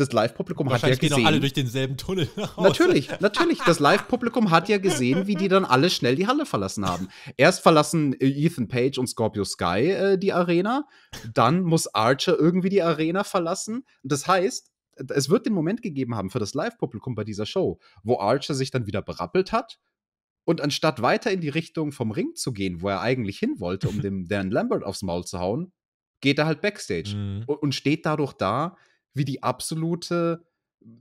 das Live-Publikum hat ja gesehen. Gehen alle durch denselben Tunnel. Natürlich, natürlich. Das Live-Publikum hat ja gesehen, wie die dann alle schnell die Halle verlassen haben. Erst verlassen äh, Ethan Page und Scorpio Sky äh, die Arena, dann muss Archer irgendwie die Arena verlassen. Das heißt, es wird den Moment gegeben haben für das Live-Publikum bei dieser Show, wo Archer sich dann wieder berappelt hat und anstatt weiter in die Richtung vom Ring zu gehen, wo er eigentlich hin wollte, um dem Dan Lambert aufs Maul zu hauen, geht er halt backstage mhm. und, steht dadurch da wie die absolute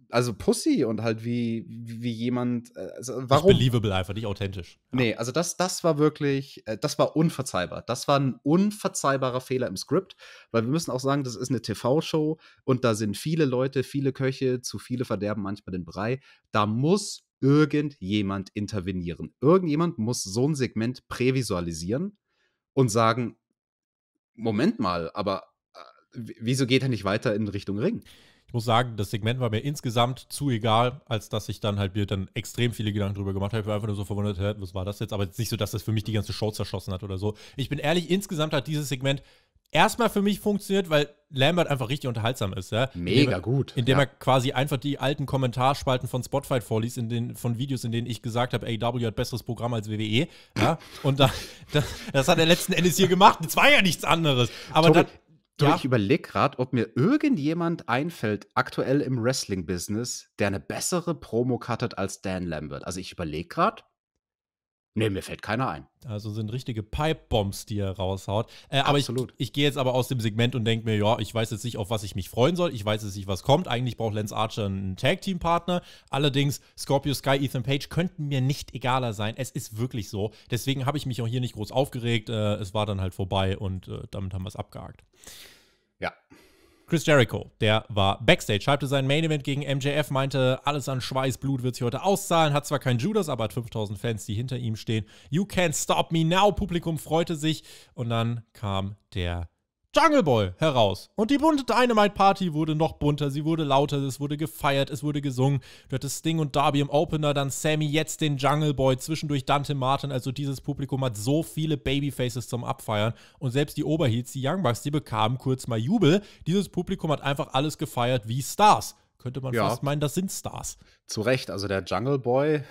also Pussy und halt wie, wie jemand. Äh, also warum? Nicht believable einfach, nicht authentisch. Nee, also das, das war wirklich, äh, das war unverzeihbar. Das war ein unverzeihbarer Fehler im Skript, weil wir müssen auch sagen, das ist eine TV-Show und da sind viele Leute, viele Köche, zu viele verderben manchmal den Brei. Da muss irgendjemand intervenieren. Irgendjemand muss so ein Segment prävisualisieren und sagen, Moment mal, aber wieso geht er nicht weiter in Richtung Ring? Ich muss sagen, das Segment war mir insgesamt zu egal, als dass ich dann halt mir dann extrem viele Gedanken drüber gemacht habe. Ich war einfach nur so verwundert, hey, was war das jetzt? Aber nicht so, dass das für mich die ganze Show zerschossen hat oder so. Ich bin ehrlich, insgesamt hat dieses Segment erstmal für mich funktioniert, weil Lambert einfach richtig unterhaltsam ist. Ja? Mega indem, gut. Indem ja. er quasi einfach die alten Kommentarspalten von Spotify vorliest, in den, von Videos, in denen ich gesagt habe, AW hat besseres Programm als WWE. Ja? Und da, das, das, hat er letzten Endes hier gemacht. Das war ja nichts anderes. Aber Tobi, dann, ja. ich überlege gerade, ob mir irgendjemand einfällt, aktuell im Wrestling-Business, der eine bessere Promo-Cut als Dan Lambert. Also ich überlege gerade, Nee, mir fällt keiner ein. Also sind richtige Pipebombs, die er raushaut. Äh, aber ich, ich gehe jetzt aber aus dem Segment und denke mir, ja, ich weiß jetzt nicht, auf was ich mich freuen soll. Ich weiß jetzt nicht, was kommt. Eigentlich braucht Lance Archer einen Tag-Team-Partner. Allerdings, Scorpio Sky, Ethan Page könnten mir nicht egaler sein. Es ist wirklich so. Deswegen habe ich mich auch hier nicht groß aufgeregt. Äh, es war dann halt vorbei und äh, damit haben wir es abgehakt. Ja. Chris Jericho, der war Backstage, schreibte sein Main Event gegen MJF, meinte, alles an Schweiß, Blut wird sich heute auszahlen, hat zwar kein Judas, aber hat 5000 Fans, die hinter ihm stehen. You can't stop me now, Publikum freute sich. Und dann kam der Jungle Boy heraus. Und die bunte Dynamite Party wurde noch bunter, sie wurde lauter, es wurde gefeiert, es wurde gesungen. Du hattest Sting und Darby im Opener, dann Sammy, jetzt den Jungle Boy, zwischendurch Dante Martin. Also dieses Publikum hat so viele Babyfaces zum Abfeiern. Und selbst die Oberheats, die Young Bucks, die bekamen kurz mal Jubel. Dieses Publikum hat einfach alles gefeiert wie Stars. Könnte man ja. fast meinen, das sind Stars. Zu Recht, also der Jungle Boy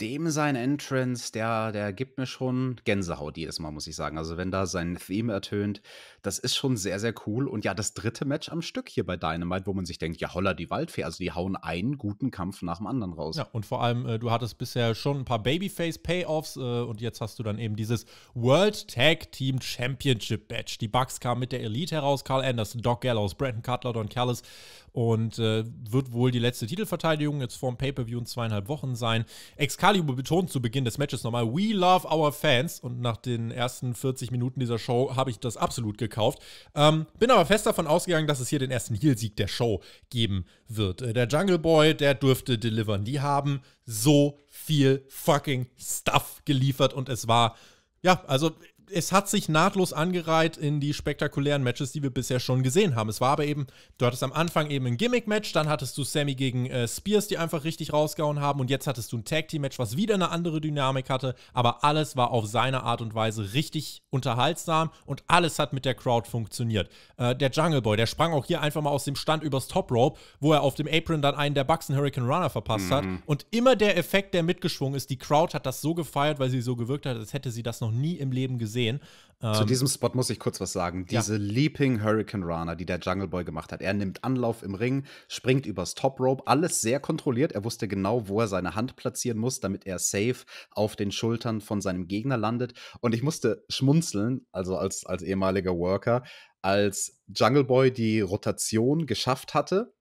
dem sein Entrance, der, der gibt mir schon Gänsehaut jedes Mal, muss ich sagen. Also wenn da sein Theme ertönt, das ist schon sehr, sehr cool. Und ja, das dritte Match am Stück hier bei Dynamite, wo man sich denkt, ja, holla die Waldfee. Also die hauen einen guten Kampf nach dem anderen raus. Ja, und vor allem, äh, du hattest bisher schon ein paar Babyface-Payoffs äh, und jetzt hast du dann eben dieses World Tag Team Championship Match. Die Bucks kamen mit der Elite heraus, Carl Anderson, Doc Gallows, Brandon Cutler, Don Callis und äh, wird wohl die letzte Titelverteidigung jetzt vorm Pay-Per-View in zweieinhalb Wochen sein. Excalibur betont zu Beginn des Matches nochmal, we love our fans und nach den ersten 40 Minuten dieser Show habe ich das absolut gekriegt gekauft. Ähm, bin aber fest davon ausgegangen, dass es hier den ersten Heel-Sieg der Show geben wird. Äh, der Jungle Boy, der dürfte delivern. Die haben so viel fucking Stuff geliefert und es war ja, also es hat sich nahtlos angereiht in die spektakulären Matches, die wir bisher schon gesehen haben. Es war aber eben, du hattest am Anfang eben ein Gimmick-Match, dann hattest du Sammy gegen äh, Spears, die einfach richtig rausgehauen haben, und jetzt hattest du ein Tag-Team-Match, was wieder eine andere Dynamik hatte, aber alles war auf seine Art und Weise richtig unterhaltsam und alles hat mit der Crowd funktioniert. Äh, der Jungle Boy, der sprang auch hier einfach mal aus dem Stand übers Top Rope, wo er auf dem Apron dann einen der Bugs Buxton Hurricane Runner verpasst mhm. hat. Und immer der Effekt, der mitgeschwungen ist, die Crowd hat das so gefeiert, weil sie so gewirkt hat, als hätte sie das noch nie im Leben gesehen sehen. Zu ähm, diesem Spot muss ich kurz was sagen. Diese ja. Leaping Hurricane Rana, die der Jungle Boy gemacht hat. Er nimmt Anlauf im Ring, springt übers Top Rope, alles sehr kontrolliert. Er wusste genau, wo er seine Hand platzieren muss, damit er safe auf den Schultern von seinem Gegner landet. Und ich musste schmunzeln, also als, als ehemaliger Worker, als Jungle Boy die Rotation geschafft hatte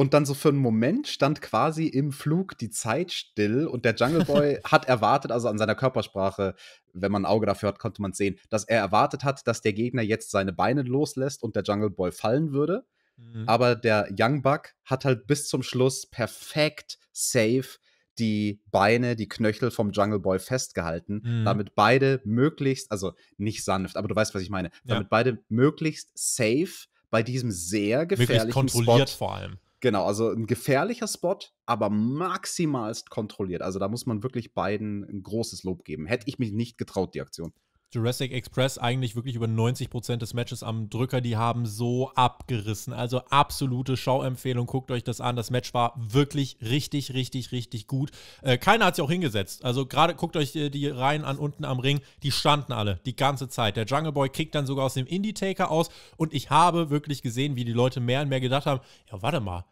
und dann so für einen Moment stand quasi im Flug die Zeit still und der Jungle Boy hat erwartet, also an seiner Körpersprache, wenn man ein Auge dafür hat, konnte man es sehen, dass er erwartet hat, dass der Gegner jetzt seine Beine loslässt und der Jungle Boy fallen würde. Mhm. Aber der Young Buck hat halt bis zum Schluss perfekt safe die Beine, die Knöchel vom Jungle Boy festgehalten, mhm. damit beide möglichst, also nicht sanft, aber du weißt, was ich meine, damit beide möglichst safe bei diesem sehr gefährlichen kontrolliert Spot vor allem Genau, also ein gefährlicher Spot, aber maximalst kontrolliert. Also da muss man wirklich beiden ein großes Lob geben. Hätte ich mich nicht getraut, die Aktion. Jurassic Express eigentlich wirklich über 90% des Matches am Drücker. Die haben so abgerissen. Also absolute Schauempfehlung. Guckt euch das an. Das Match war wirklich richtig, richtig, richtig gut. Äh, keiner hat sich auch hingesetzt. Also gerade guckt euch die, äh, die Reihen an unten am Ring. Die standen alle die ganze Zeit. Der Jungle Boy kickt dann sogar aus dem Indie-Taker aus. Und ich habe wirklich gesehen, wie die Leute mehr und mehr gedacht haben, ja, warte mal,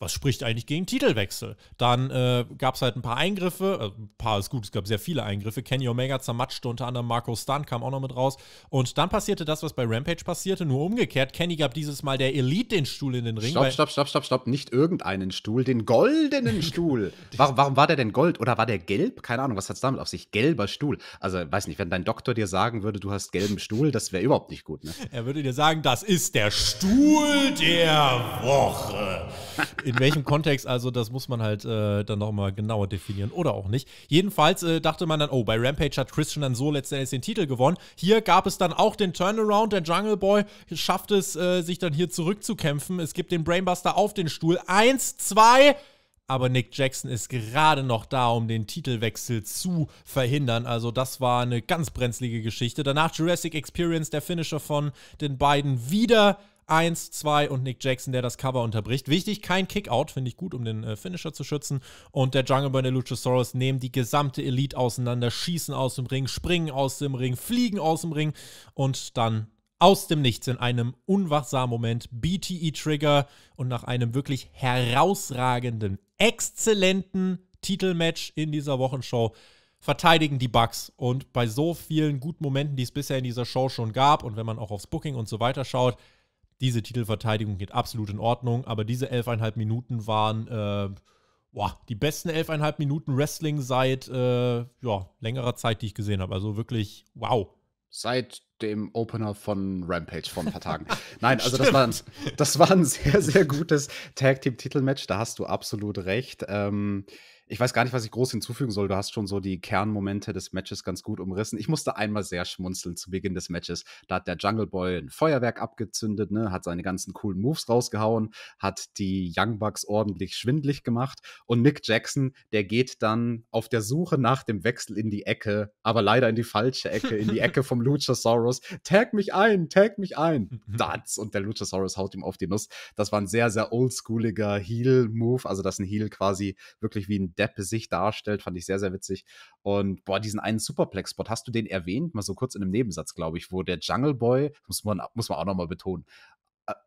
was spricht eigentlich gegen Titelwechsel? Dann äh, gab es halt ein paar Eingriffe, also ein paar ist gut, es gab sehr viele Eingriffe. Kenny Omega zermatschte unter anderem Marco Stunt, kam auch noch mit raus. Und dann passierte das, was bei Rampage passierte, nur umgekehrt. Kenny gab dieses Mal der Elite den Stuhl in den Ring. Stopp, stopp, stopp, stopp, stopp, nicht irgendeinen Stuhl, den goldenen Stuhl. warum, warum war der denn gold oder war der gelb? Keine Ahnung, was hat es damit auf sich? Gelber Stuhl. Also, weiß nicht, wenn dein Doktor dir sagen würde, du hast gelben Stuhl, das wäre überhaupt nicht gut. Ne? Er würde dir sagen, das ist der Stuhl der Woche. in welchem Kontext, also das muss man halt äh, dann nochmal genauer definieren oder auch nicht. Jedenfalls äh, dachte man dann, oh, bei Rampage hat Christian dann so letztendlich den Titel gewonnen. Hier gab es dann auch den Turnaround. Der Jungle Boy schafft es, äh, sich dann hier zurückzukämpfen. Es gibt den Brainbuster auf den Stuhl. Eins, zwei aber Nick Jackson ist gerade noch da, um den Titelwechsel zu verhindern. Also das war eine ganz brenzlige Geschichte. Danach Jurassic Experience, der Finisher von den beiden, wieder 1, 2 und Nick Jackson, der das Cover unterbricht. Wichtig, kein Kickout, finde ich gut, um den äh, Finisher zu schützen. Und der Jungle Boy und der Luchasaurus nehmen die gesamte Elite auseinander, schießen aus dem Ring, springen aus dem Ring, fliegen aus dem Ring und dann aus dem Nichts in einem unwachsamen Moment BTE-Trigger und nach einem wirklich herausragenden, exzellenten Titelmatch in dieser Wochenshow verteidigen die Bugs. Und bei so vielen guten Momenten, die es bisher in dieser Show schon gab und wenn man auch aufs Booking und so weiter schaut, diese Titelverteidigung geht absolut in Ordnung, aber diese 11,5 Minuten waren äh, boah, die besten 11,5 Minuten Wrestling seit äh, ja, längerer Zeit, die ich gesehen habe. Also wirklich, wow. Seit dem Opener von Rampage vor ein paar Tagen. Nein, also das war, ein, das war ein sehr, sehr gutes Tag Team Titelmatch, da hast du absolut recht. Ähm, ich weiß gar nicht, was ich groß hinzufügen soll. Du hast schon so die Kernmomente des Matches ganz gut umrissen. Ich musste einmal sehr schmunzeln zu Beginn des Matches. Da hat der Jungle Boy ein Feuerwerk abgezündet, ne? hat seine ganzen coolen Moves rausgehauen, hat die Young Bucks ordentlich schwindlig gemacht und Nick Jackson, der geht dann auf der Suche nach dem Wechsel in die Ecke, aber leider in die falsche Ecke, in die Ecke vom Luchasaurus. Tag mich ein, tag mich ein. That's. Und der Luchasaurus haut ihm auf die Nuss. Das war ein sehr, sehr oldschooliger Heel-Move, also dass ein Heel quasi wirklich wie ein Depp sich darstellt, fand ich sehr, sehr witzig. Und boah, diesen einen Superplex-Spot, hast du den erwähnt? Mal so kurz in einem Nebensatz, glaube ich, wo der Jungle Boy, muss man, muss man auch nochmal betonen,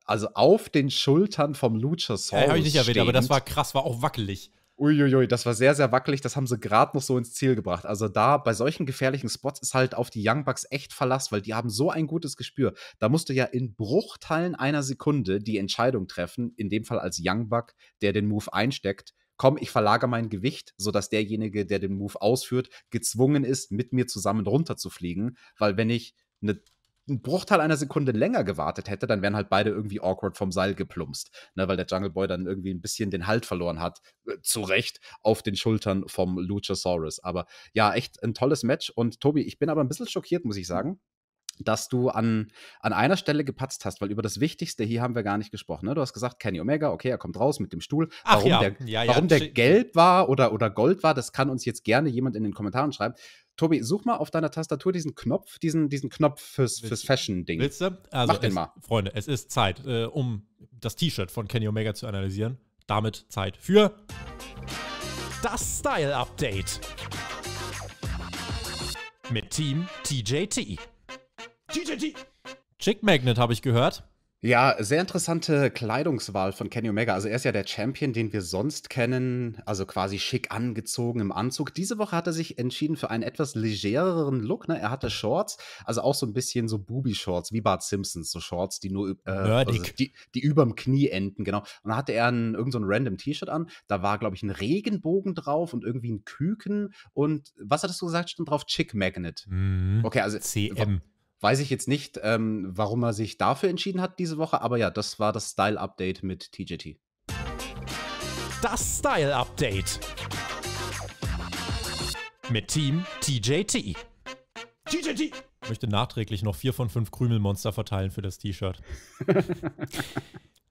also auf den Schultern vom Luchasaurus. Ja, habe ich nicht erwähnt, stehend. aber das war krass, war auch wackelig. Uiuiui, das war sehr, sehr wackelig. Das haben sie gerade noch so ins Ziel gebracht. Also da, bei solchen gefährlichen Spots ist halt auf die Young Bucks echt Verlass, weil die haben so ein gutes Gespür. Da musst du ja in Bruchteilen einer Sekunde die Entscheidung treffen, in dem Fall als Young Buck, der den Move einsteckt, komm, ich verlagere mein Gewicht, sodass derjenige, der den Move ausführt, gezwungen ist, mit mir zusammen runterzufliegen, weil wenn ich eine einen Bruchteil einer Sekunde länger gewartet hätte, dann wären halt beide irgendwie awkward vom Seil geplumpst, ne, weil der Jungle Boy dann irgendwie ein bisschen den Halt verloren hat, äh, zu Recht, auf den Schultern vom Luchasaurus. Aber ja, echt ein tolles Match und Tobi, ich bin aber ein bisschen schockiert, muss ich hm. sagen, dass du an, an einer Stelle gepatzt hast, weil über das Wichtigste hier haben wir gar nicht gesprochen. Ne? Du hast gesagt, Kenny Omega, okay, er kommt raus mit dem Stuhl. Ach warum ja. der, ja, ja. Warum der gelb war oder, oder gold war, das kann uns jetzt gerne jemand in den Kommentaren schreiben. Tobi, such mal auf deiner Tastatur diesen Knopf, diesen, diesen Knopf fürs, fürs Fashion-Ding. Willst du? Also Mach den es, mal. Freunde, es ist Zeit, äh, um das T-Shirt von Kenny Omega zu analysieren. Damit Zeit für das Style-Update mit Team TJT. Chick Magnet habe ich gehört. Ja, sehr interessante Kleidungswahl von Kenny Omega. Also er ist ja der Champion, den wir sonst kennen, also quasi schick angezogen im Anzug. Diese Woche hat er sich entschieden für einen etwas legereren Look. Ne? Er hatte Shorts, also auch so ein bisschen so Booby-Shorts, wie Bart Simpsons, so Shorts, die nur äh, also die, die dem Knie enden, genau. Und dann hatte er ein, irgend so ein random T-Shirt an. Da war, glaube ich, ein Regenbogen drauf und irgendwie ein Küken. Und was hattest du gesagt? Stand drauf Chick Magnet. Mhm. Okay, also. CM. Weiß ich jetzt nicht, ähm, warum er sich dafür entschieden hat diese Woche, aber ja, das war das Style-Update mit TJT. Das Style-Update mit Team TJT. TJT! möchte nachträglich noch vier von fünf Krümelmonster verteilen für das T-Shirt.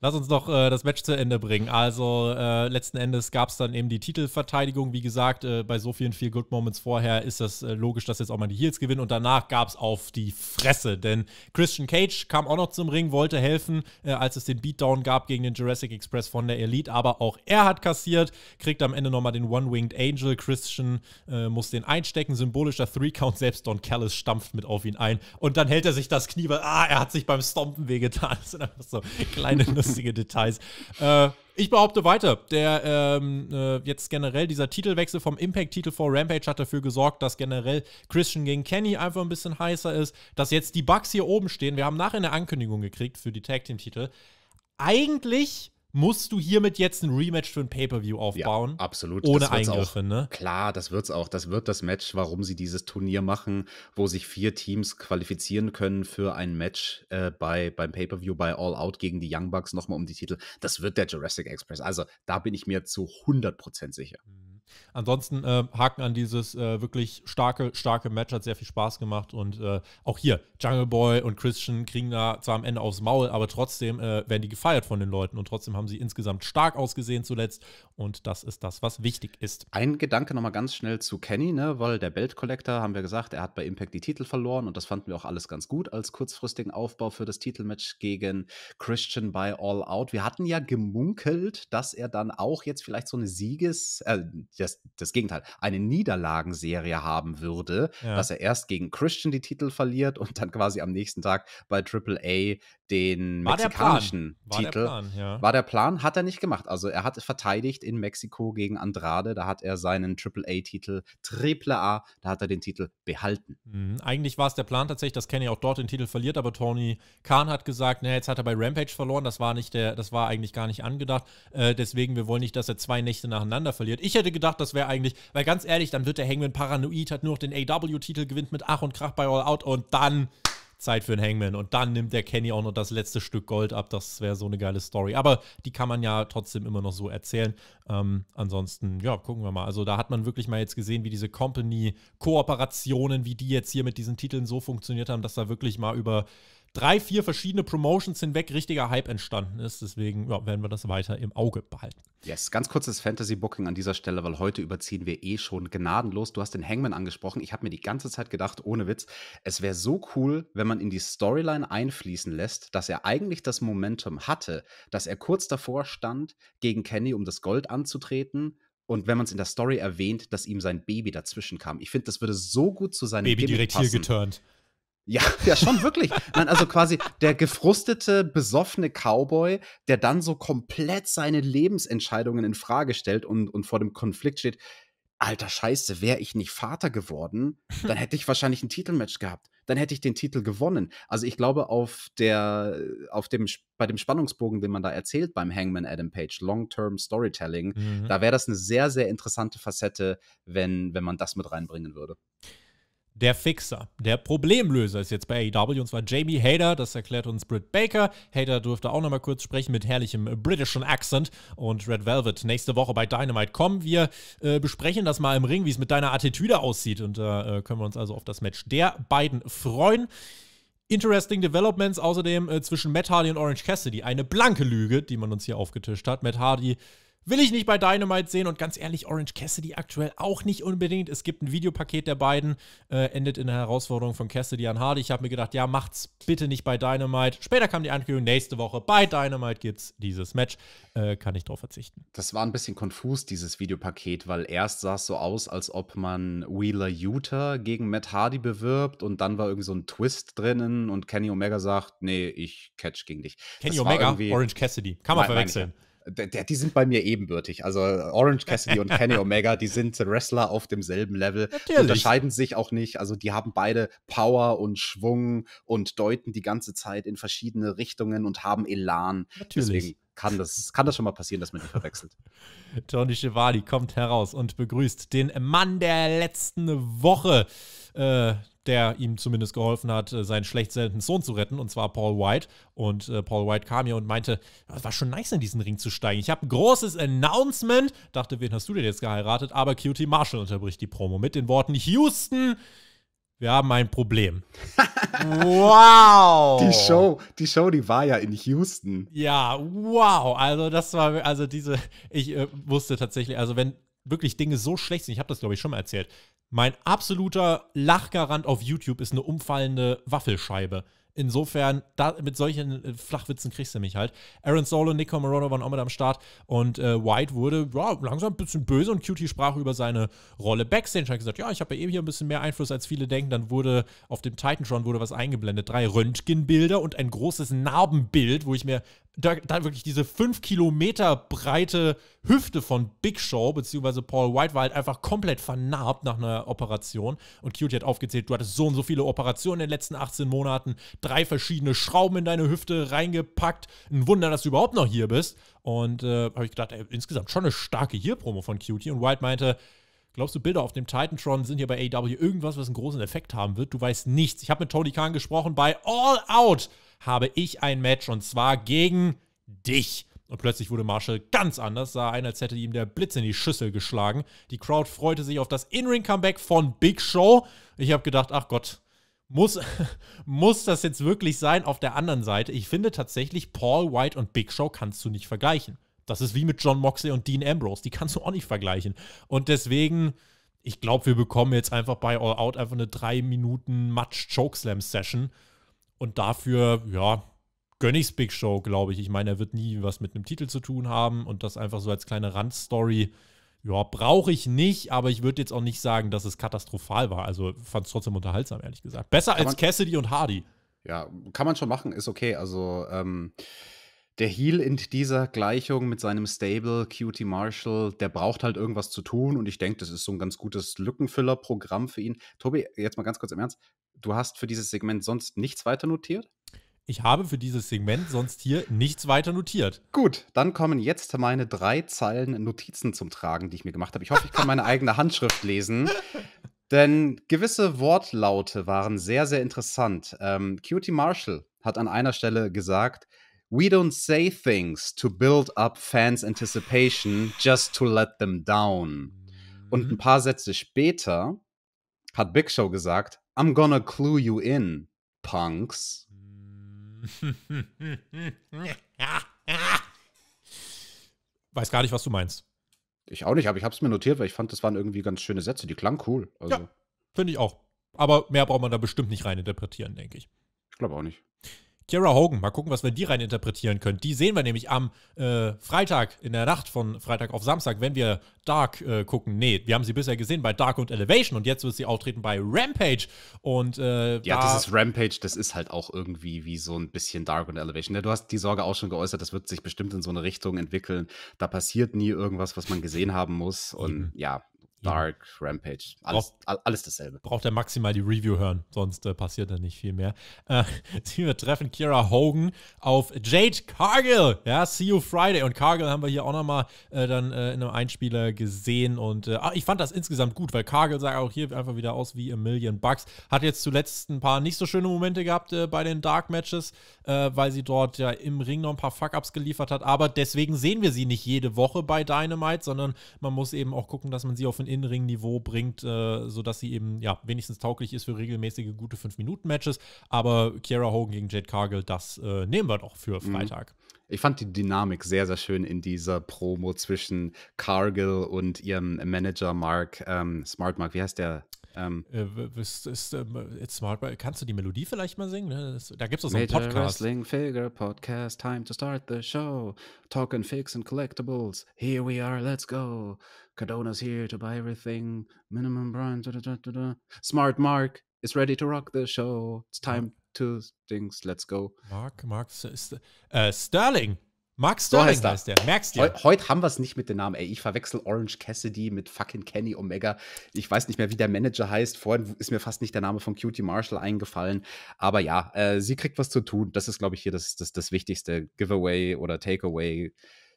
Lass uns noch äh, das Match zu Ende bringen. Also äh, letzten Endes gab es dann eben die Titelverteidigung. Wie gesagt, äh, bei so vielen viel Good Moments vorher ist das äh, logisch, dass jetzt auch mal die Heels gewinnen. Und danach gab es auf die Fresse. Denn Christian Cage kam auch noch zum Ring, wollte helfen, äh, als es den Beatdown gab gegen den Jurassic Express von der Elite. Aber auch er hat kassiert, kriegt am Ende nochmal den One-Winged Angel. Christian äh, muss den einstecken. Symbolischer Three-Count. Selbst Don Callis stampft mit auf ihn ein. Und dann hält er sich das Knie, weil ah, er hat sich beim Stompen wehgetan. Das sind einfach so kleine sonstige Details. Äh, ich behaupte weiter, der ähm, äh, jetzt generell dieser Titelwechsel vom Impact-Titel vor Rampage hat dafür gesorgt, dass generell Christian gegen Kenny einfach ein bisschen heißer ist, dass jetzt die Bugs hier oben stehen. Wir haben nachher eine Ankündigung gekriegt für die Tag Team-Titel. Eigentlich musst du hiermit jetzt ein Rematch für ein Pay-Per-View aufbauen. Ja, absolut. Ohne Eingriffe, auch, ne? Klar, das wird es auch. Das wird das Match, warum sie dieses Turnier machen, wo sich vier Teams qualifizieren können für ein Match äh, bei, beim Pay-Per-View bei All Out gegen die Young Bucks nochmal um die Titel. Das wird der Jurassic Express. Also, da bin ich mir zu 100% sicher. Mhm. Ansonsten äh, Haken an dieses äh, wirklich starke, starke Match, hat sehr viel Spaß gemacht und äh, auch hier Jungle Boy und Christian kriegen da zwar am Ende aufs Maul, aber trotzdem äh, werden die gefeiert von den Leuten und trotzdem haben sie insgesamt stark ausgesehen zuletzt und das ist das, was wichtig ist. Ein Gedanke nochmal ganz schnell zu Kenny, ne, weil der Belt Collector, haben wir gesagt, er hat bei Impact die Titel verloren und das fanden wir auch alles ganz gut als kurzfristigen Aufbau für das Titelmatch gegen Christian bei All Out. Wir hatten ja gemunkelt, dass er dann auch jetzt vielleicht so eine Sieges, äh, das, das Gegenteil, eine Niederlagenserie haben würde, ja. dass er erst gegen Christian die Titel verliert und dann quasi am nächsten Tag bei Triple A den war mexikanischen der Titel. War der, Plan, ja. war der Plan, hat er nicht gemacht. Also er hat verteidigt in Mexiko gegen Andrade, da hat er seinen Triple-A-Titel, Triple-A, da hat er den Titel behalten. Mhm. Eigentlich war es der Plan tatsächlich, dass Kenny auch dort den Titel verliert, aber Tony Khan hat gesagt, naja, jetzt hat er bei Rampage verloren, das war nicht der, das war eigentlich gar nicht angedacht. Äh, deswegen, wir wollen nicht, dass er zwei Nächte nacheinander verliert. Ich hätte gedacht, das wäre eigentlich, weil ganz ehrlich, dann wird der Hangman paranoid, hat nur noch den AW-Titel, gewinnt mit Ach und Krach bei All Out und dann Zeit für einen Hangman. Und dann nimmt der Kenny auch noch das letzte Stück Gold ab. Das wäre so eine geile Story. Aber die kann man ja trotzdem immer noch so erzählen. Ähm, ansonsten, ja, gucken wir mal. Also da hat man wirklich mal jetzt gesehen, wie diese Company-Kooperationen, wie die jetzt hier mit diesen Titeln so funktioniert haben, dass da wirklich mal über drei, vier verschiedene Promotions hinweg richtiger Hype entstanden ist. Deswegen ja, werden wir das weiter im Auge behalten. Yes, ganz kurzes Fantasy-Booking an dieser Stelle, weil heute überziehen wir eh schon gnadenlos. Du hast den Hangman angesprochen. Ich habe mir die ganze Zeit gedacht, ohne Witz, es wäre so cool, wenn man in die Storyline einfließen lässt, dass er eigentlich das Momentum hatte, dass er kurz davor stand, gegen Kenny um das Gold anzutreten. Und wenn man es in der Story erwähnt, dass ihm sein Baby dazwischen kam. Ich finde, das würde so gut zu seinem Baby Gimmick direkt passen. hier geturnt. Ja, ja, schon wirklich. Nein, also quasi der gefrustete, besoffene Cowboy, der dann so komplett seine Lebensentscheidungen in Frage stellt und, und vor dem Konflikt steht. Alter Scheiße, wäre ich nicht Vater geworden, dann hätte ich wahrscheinlich ein Titelmatch gehabt. Dann hätte ich den Titel gewonnen. Also ich glaube, auf der, auf dem, bei dem Spannungsbogen, den man da erzählt beim Hangman Adam Page, Long-Term Storytelling, mhm. da wäre das eine sehr, sehr interessante Facette, wenn, wenn man das mit reinbringen würde der Fixer, der Problemlöser ist jetzt bei AEW und zwar Jamie Hader, das erklärt uns Britt Baker. Hader durfte auch nochmal kurz sprechen mit herrlichem britischen Accent und Red Velvet. Nächste Woche bei Dynamite kommen wir, äh, besprechen das mal im Ring, wie es mit deiner Attitüde aussieht und da äh, können wir uns also auf das Match der beiden freuen. Interesting Developments außerdem äh, zwischen Matt Hardy und Orange Cassidy. Eine blanke Lüge, die man uns hier aufgetischt hat. Matt Hardy will ich nicht bei Dynamite sehen und ganz ehrlich, Orange Cassidy aktuell auch nicht unbedingt. Es gibt ein Videopaket der beiden, äh, endet in der Herausforderung von Cassidy an Hardy. Ich habe mir gedacht, ja, macht's bitte nicht bei Dynamite. Später kam die Ankündigung, nächste Woche bei Dynamite gibt's dieses Match. Äh, kann ich drauf verzichten. Das war ein bisschen konfus, dieses Videopaket, weil erst sah es so aus, als ob man Wheeler Utah gegen Matt Hardy bewirbt und dann war irgendwie so ein Twist drinnen und Kenny Omega sagt, nee, ich catch gegen dich. Kenny das Omega, Orange Cassidy. Kann man verwechseln. Meine, der, die sind bei mir ebenbürtig. Also Orange Cassidy und Kenny Omega, die sind Wrestler auf demselben Level. Natürlich. Die unterscheiden sich auch nicht. Also die haben beide Power und Schwung und deuten die ganze Zeit in verschiedene Richtungen und haben Elan. Natürlich. Deswegen kann das, kann das schon mal passieren, dass man die verwechselt. Tony Chevali kommt heraus und begrüßt den Mann der letzten Woche, äh, der ihm zumindest geholfen hat, äh, seinen schlecht seltenen Sohn zu retten, und zwar Paul White. Und äh, Paul White kam hier und meinte, es war schon nice, in diesen Ring zu steigen. Ich habe ein großes Announcement. Dachte, wen hast du denn jetzt geheiratet? Aber QT Marshall unterbricht die Promo mit den Worten, Houston, wir haben ein Problem. wow! Die Show, die Show, die war ja in Houston. Ja, wow. Also das war, also diese, ich äh, wusste tatsächlich, also wenn wirklich Dinge so schlecht sind, ich habe das glaube ich schon mal erzählt, mein absoluter Lachgarant auf YouTube ist eine umfallende Waffelscheibe. Insofern, da, mit solchen äh, Flachwitzen kriegst du mich halt. Aaron Solo, Nico Morono waren auch mit am Start und äh, White wurde ja, langsam ein bisschen böse und Cutie sprach über seine Rolle Backstage. Hat gesagt, ja, ich habe ja eben eh hier ein bisschen mehr Einfluss, als viele denken. Dann wurde auf dem Titantron wurde was eingeblendet. Drei Röntgenbilder und ein großes Narbenbild, wo ich mir da, dann wirklich diese fünf Kilometer breite Hüfte von Big Show, bzw. Paul White, war halt einfach komplett vernarbt nach einer Operation. Und QT hat aufgezählt, du hattest so und so viele Operationen in den letzten 18 Monaten, drei verschiedene Schrauben in deine Hüfte reingepackt. Ein Wunder, dass du überhaupt noch hier bist. Und äh, habe ich gedacht, ey, insgesamt schon eine starke Hier-Promo von QT. Und White meinte, Glaubst du, Bilder auf dem Titantron sind hier bei AW irgendwas, was einen großen Effekt haben wird? Du weißt nichts. Ich habe mit Tony Khan gesprochen. Bei All Out habe ich ein Match und zwar gegen dich. Und plötzlich wurde Marshall ganz anders, sah ein, als hätte ihm der Blitz in die Schüssel geschlagen. Die Crowd freute sich auf das In-Ring-Comeback von Big Show. Ich habe gedacht, ach Gott, muss, muss das jetzt wirklich sein? Auf der anderen Seite, ich finde tatsächlich, Paul White und Big Show kannst du nicht vergleichen. Das ist wie mit John Moxley und Dean Ambrose. Die kannst du auch nicht vergleichen. Und deswegen, ich glaube, wir bekommen jetzt einfach bei All Out einfach eine 3 Minuten Match Chokeslam Session. Und dafür, ja, gönne ich's Big Show, glaube ich. Ich meine, er wird nie was mit einem Titel zu tun haben und das einfach so als kleine Randstory. Ja, brauche ich nicht, aber ich würde jetzt auch nicht sagen, dass es katastrophal war. Also fand es trotzdem unterhaltsam, ehrlich gesagt. Besser als Cassidy und Hardy. Ja, kann man schon machen, ist okay. Also, ähm, der Heal in dieser Gleichung mit seinem Stable, Cutie Marshall, der braucht halt irgendwas zu tun und ich denke, das ist so ein ganz gutes Lückenfüllerprogramm für ihn. Tobi, jetzt mal ganz kurz im Ernst, du hast für dieses Segment sonst nichts weiter notiert? Ich habe für dieses Segment sonst hier nichts weiter notiert. Gut, dann kommen jetzt meine drei Zeilen Notizen zum Tragen, die ich mir gemacht habe. Ich hoffe, ich kann meine eigene Handschrift lesen. Denn gewisse Wortlaute waren sehr, sehr interessant. Ähm, Cutie Marshall hat an einer Stelle gesagt, We don't say things to build up fans' anticipation just to let them down. Und mhm. ein paar Sätze später hat Big Show gesagt, I'm gonna clue you in, Punks. Weiß gar nicht, was du meinst. Ich auch nicht, aber ich habe es mir notiert, weil ich fand, das waren irgendwie ganz schöne Sätze, die klang cool. Also. Ja, finde ich auch. Aber mehr braucht man da bestimmt nicht reininterpretieren, denke ich. Ich glaube auch nicht. Kira Hogan. Mal gucken, was wir die rein interpretieren können. Die sehen wir nämlich am äh, Freitag, in der Nacht von Freitag auf Samstag, wenn wir Dark äh, gucken. Nee, wir haben sie bisher gesehen bei Dark und Elevation und jetzt wird sie auftreten bei Rampage. Und, äh, ja, da das ist Rampage, das ist halt auch irgendwie wie so ein bisschen Dark und Elevation. Ja, du hast die Sorge auch schon geäußert, das wird sich bestimmt in so eine Richtung entwickeln. Da passiert nie irgendwas, was man gesehen haben muss. Und mhm. ja, Dark, Rampage, alles, braucht, alles dasselbe. Braucht er maximal die Review hören, sonst äh, passiert da nicht viel mehr. Äh, wir treffen Kira Hogan auf Jade Cargill. Ja, See You Friday. Und Cargill haben wir hier auch nochmal äh, dann äh, in einem Einspieler gesehen. Und äh, ah, ich fand das insgesamt gut, weil Cargill sah auch hier einfach wieder aus wie a Million Bucks. Hat jetzt zuletzt ein paar nicht so schöne Momente gehabt äh, bei den Dark Matches, äh, weil sie dort ja im Ring noch ein paar Fuck-Ups geliefert hat. Aber deswegen sehen wir sie nicht jede Woche bei Dynamite, sondern man muss eben auch gucken, dass man sie auf den Innenring-Niveau bringt, äh, sodass sie eben ja wenigstens tauglich ist für regelmäßige gute 5-Minuten-Matches. Aber Kiara Hogan gegen Jade Cargill, das äh, nehmen wir doch für mhm. Freitag. Mhm. Ich fand die Dynamik sehr, sehr schön in dieser Promo zwischen Cargill und ihrem Manager Mark, ähm, Smart Mark, wie heißt der? Ähm, äh, ist, ist, ähm, ist Smart Mark. Kannst du die Melodie vielleicht mal singen? Ne, da gibt es so einen Major Podcast. Wrestling Figure Podcast, time to start the show. Talking fix and collectibles. Here we are, let's go. Cardona's here to buy everything. Minimum brand. Da, da, da, Smart Mark is ready to rock the show. It's time to things. Let's go. Mark, Mark, äh, Sterling. Mark Sterling so heißt, heißt der. Merkst du? Heu, heute haben wir es nicht mit den Namen. Ey, ich verwechsel Orange Cassidy mit fucking Kenny Omega. Ich weiß nicht mehr, wie der Manager heißt. Vorhin ist mir fast nicht der Name von Cutie Marshall eingefallen. Aber ja, äh, sie kriegt was zu tun. Das ist, glaube ich, hier das, das, das wichtigste Giveaway oder Takeaway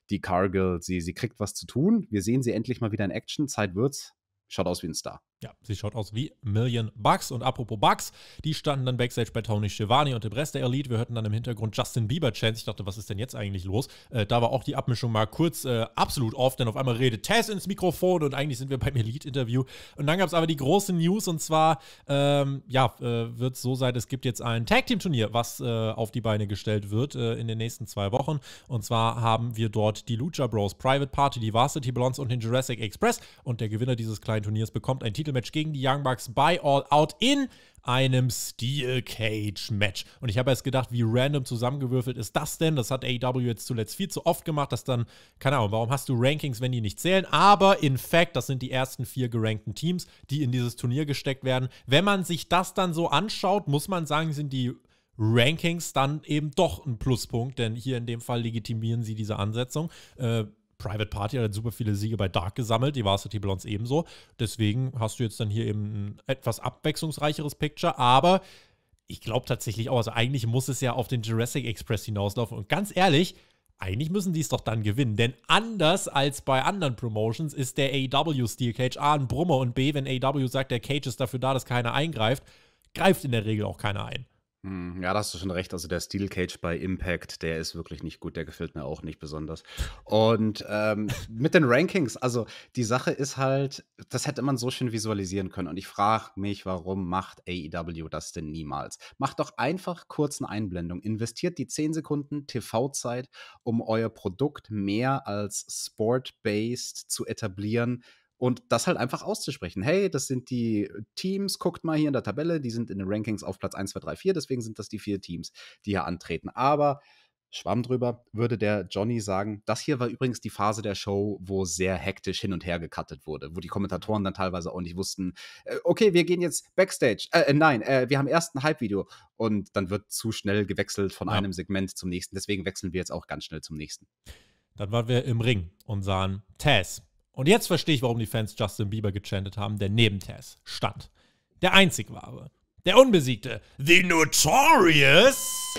die Cargill, sie, sie kriegt was zu tun. Wir sehen sie endlich mal wieder in Action. Zeit wird's. Schaut aus wie ein Star. Ja, sie schaut aus wie Million Bucks. Und apropos Bucks, die standen dann backstage bei Tony Schiavone und dem Rest der Elite. Wir hörten dann im Hintergrund Justin Bieber Chance. Ich dachte, was ist denn jetzt eigentlich los? Äh, da war auch die Abmischung mal kurz äh, absolut off, denn auf einmal redet Tess ins Mikrofon und eigentlich sind wir beim Elite-Interview. Und dann gab es aber die große News und zwar, ähm, ja, äh, wird es so sein, es gibt jetzt ein Tag-Team-Turnier, was äh, auf die Beine gestellt wird äh, in den nächsten zwei Wochen. Und zwar haben wir dort die Lucha Bros, Private Party, die Varsity Blondes und den Jurassic Express. Und der Gewinner dieses kleinen Turniers bekommt einen Titel Titelmatch gegen die Young Bucks bei All Out in einem Steel Cage Match. Und ich habe erst gedacht, wie random zusammengewürfelt ist das denn? Das hat AEW jetzt zuletzt viel zu oft gemacht, dass dann, keine Ahnung, warum hast du Rankings, wenn die nicht zählen? Aber in fact, das sind die ersten vier gerankten Teams, die in dieses Turnier gesteckt werden. Wenn man sich das dann so anschaut, muss man sagen, sind die Rankings dann eben doch ein Pluspunkt, denn hier in dem Fall legitimieren sie diese Ansetzung. Äh, Private Party hat super viele Siege bei Dark gesammelt, die Varsity Blondes ebenso. Deswegen hast du jetzt dann hier eben ein etwas abwechslungsreicheres Picture, aber ich glaube tatsächlich auch, also eigentlich muss es ja auf den Jurassic Express hinauslaufen. Und ganz ehrlich, eigentlich müssen die es doch dann gewinnen. Denn anders als bei anderen Promotions ist der AW Steel Cage A ein Brummer und B, wenn AW sagt, der Cage ist dafür da, dass keiner eingreift, greift in der Regel auch keiner ein. Hm, ja, da hast du schon recht. Also der Steel Cage bei Impact, der ist wirklich nicht gut. Der gefällt mir auch nicht besonders. Und ähm, mit den Rankings, also die Sache ist halt, das hätte man so schön visualisieren können. Und ich frage mich, warum macht AEW das denn niemals? Macht doch einfach kurzen Einblendung. Investiert die 10 Sekunden TV-Zeit, um euer Produkt mehr als Sport-based zu etablieren und das halt einfach auszusprechen. Hey, das sind die äh, Teams, guckt mal hier in der Tabelle, die sind in den Rankings auf Platz 1, 2, 3, 4, deswegen sind das die vier Teams, die hier antreten. Aber Schwamm drüber, würde der Johnny sagen, das hier war übrigens die Phase der Show, wo sehr hektisch hin und her gekattet wurde, wo die Kommentatoren dann teilweise auch nicht wussten, äh, okay, wir gehen jetzt Backstage, äh, äh, nein, äh, wir haben erst ein Hype-Video und dann wird zu schnell gewechselt von ja. einem Segment zum nächsten, deswegen wechseln wir jetzt auch ganz schnell zum nächsten. Dann waren wir im Ring und sahen Taz, und jetzt verstehe ich, warum die Fans Justin Bieber gechantet haben, der neben Tess stand. Der einzig wahre, der unbesiegte, The Notorious.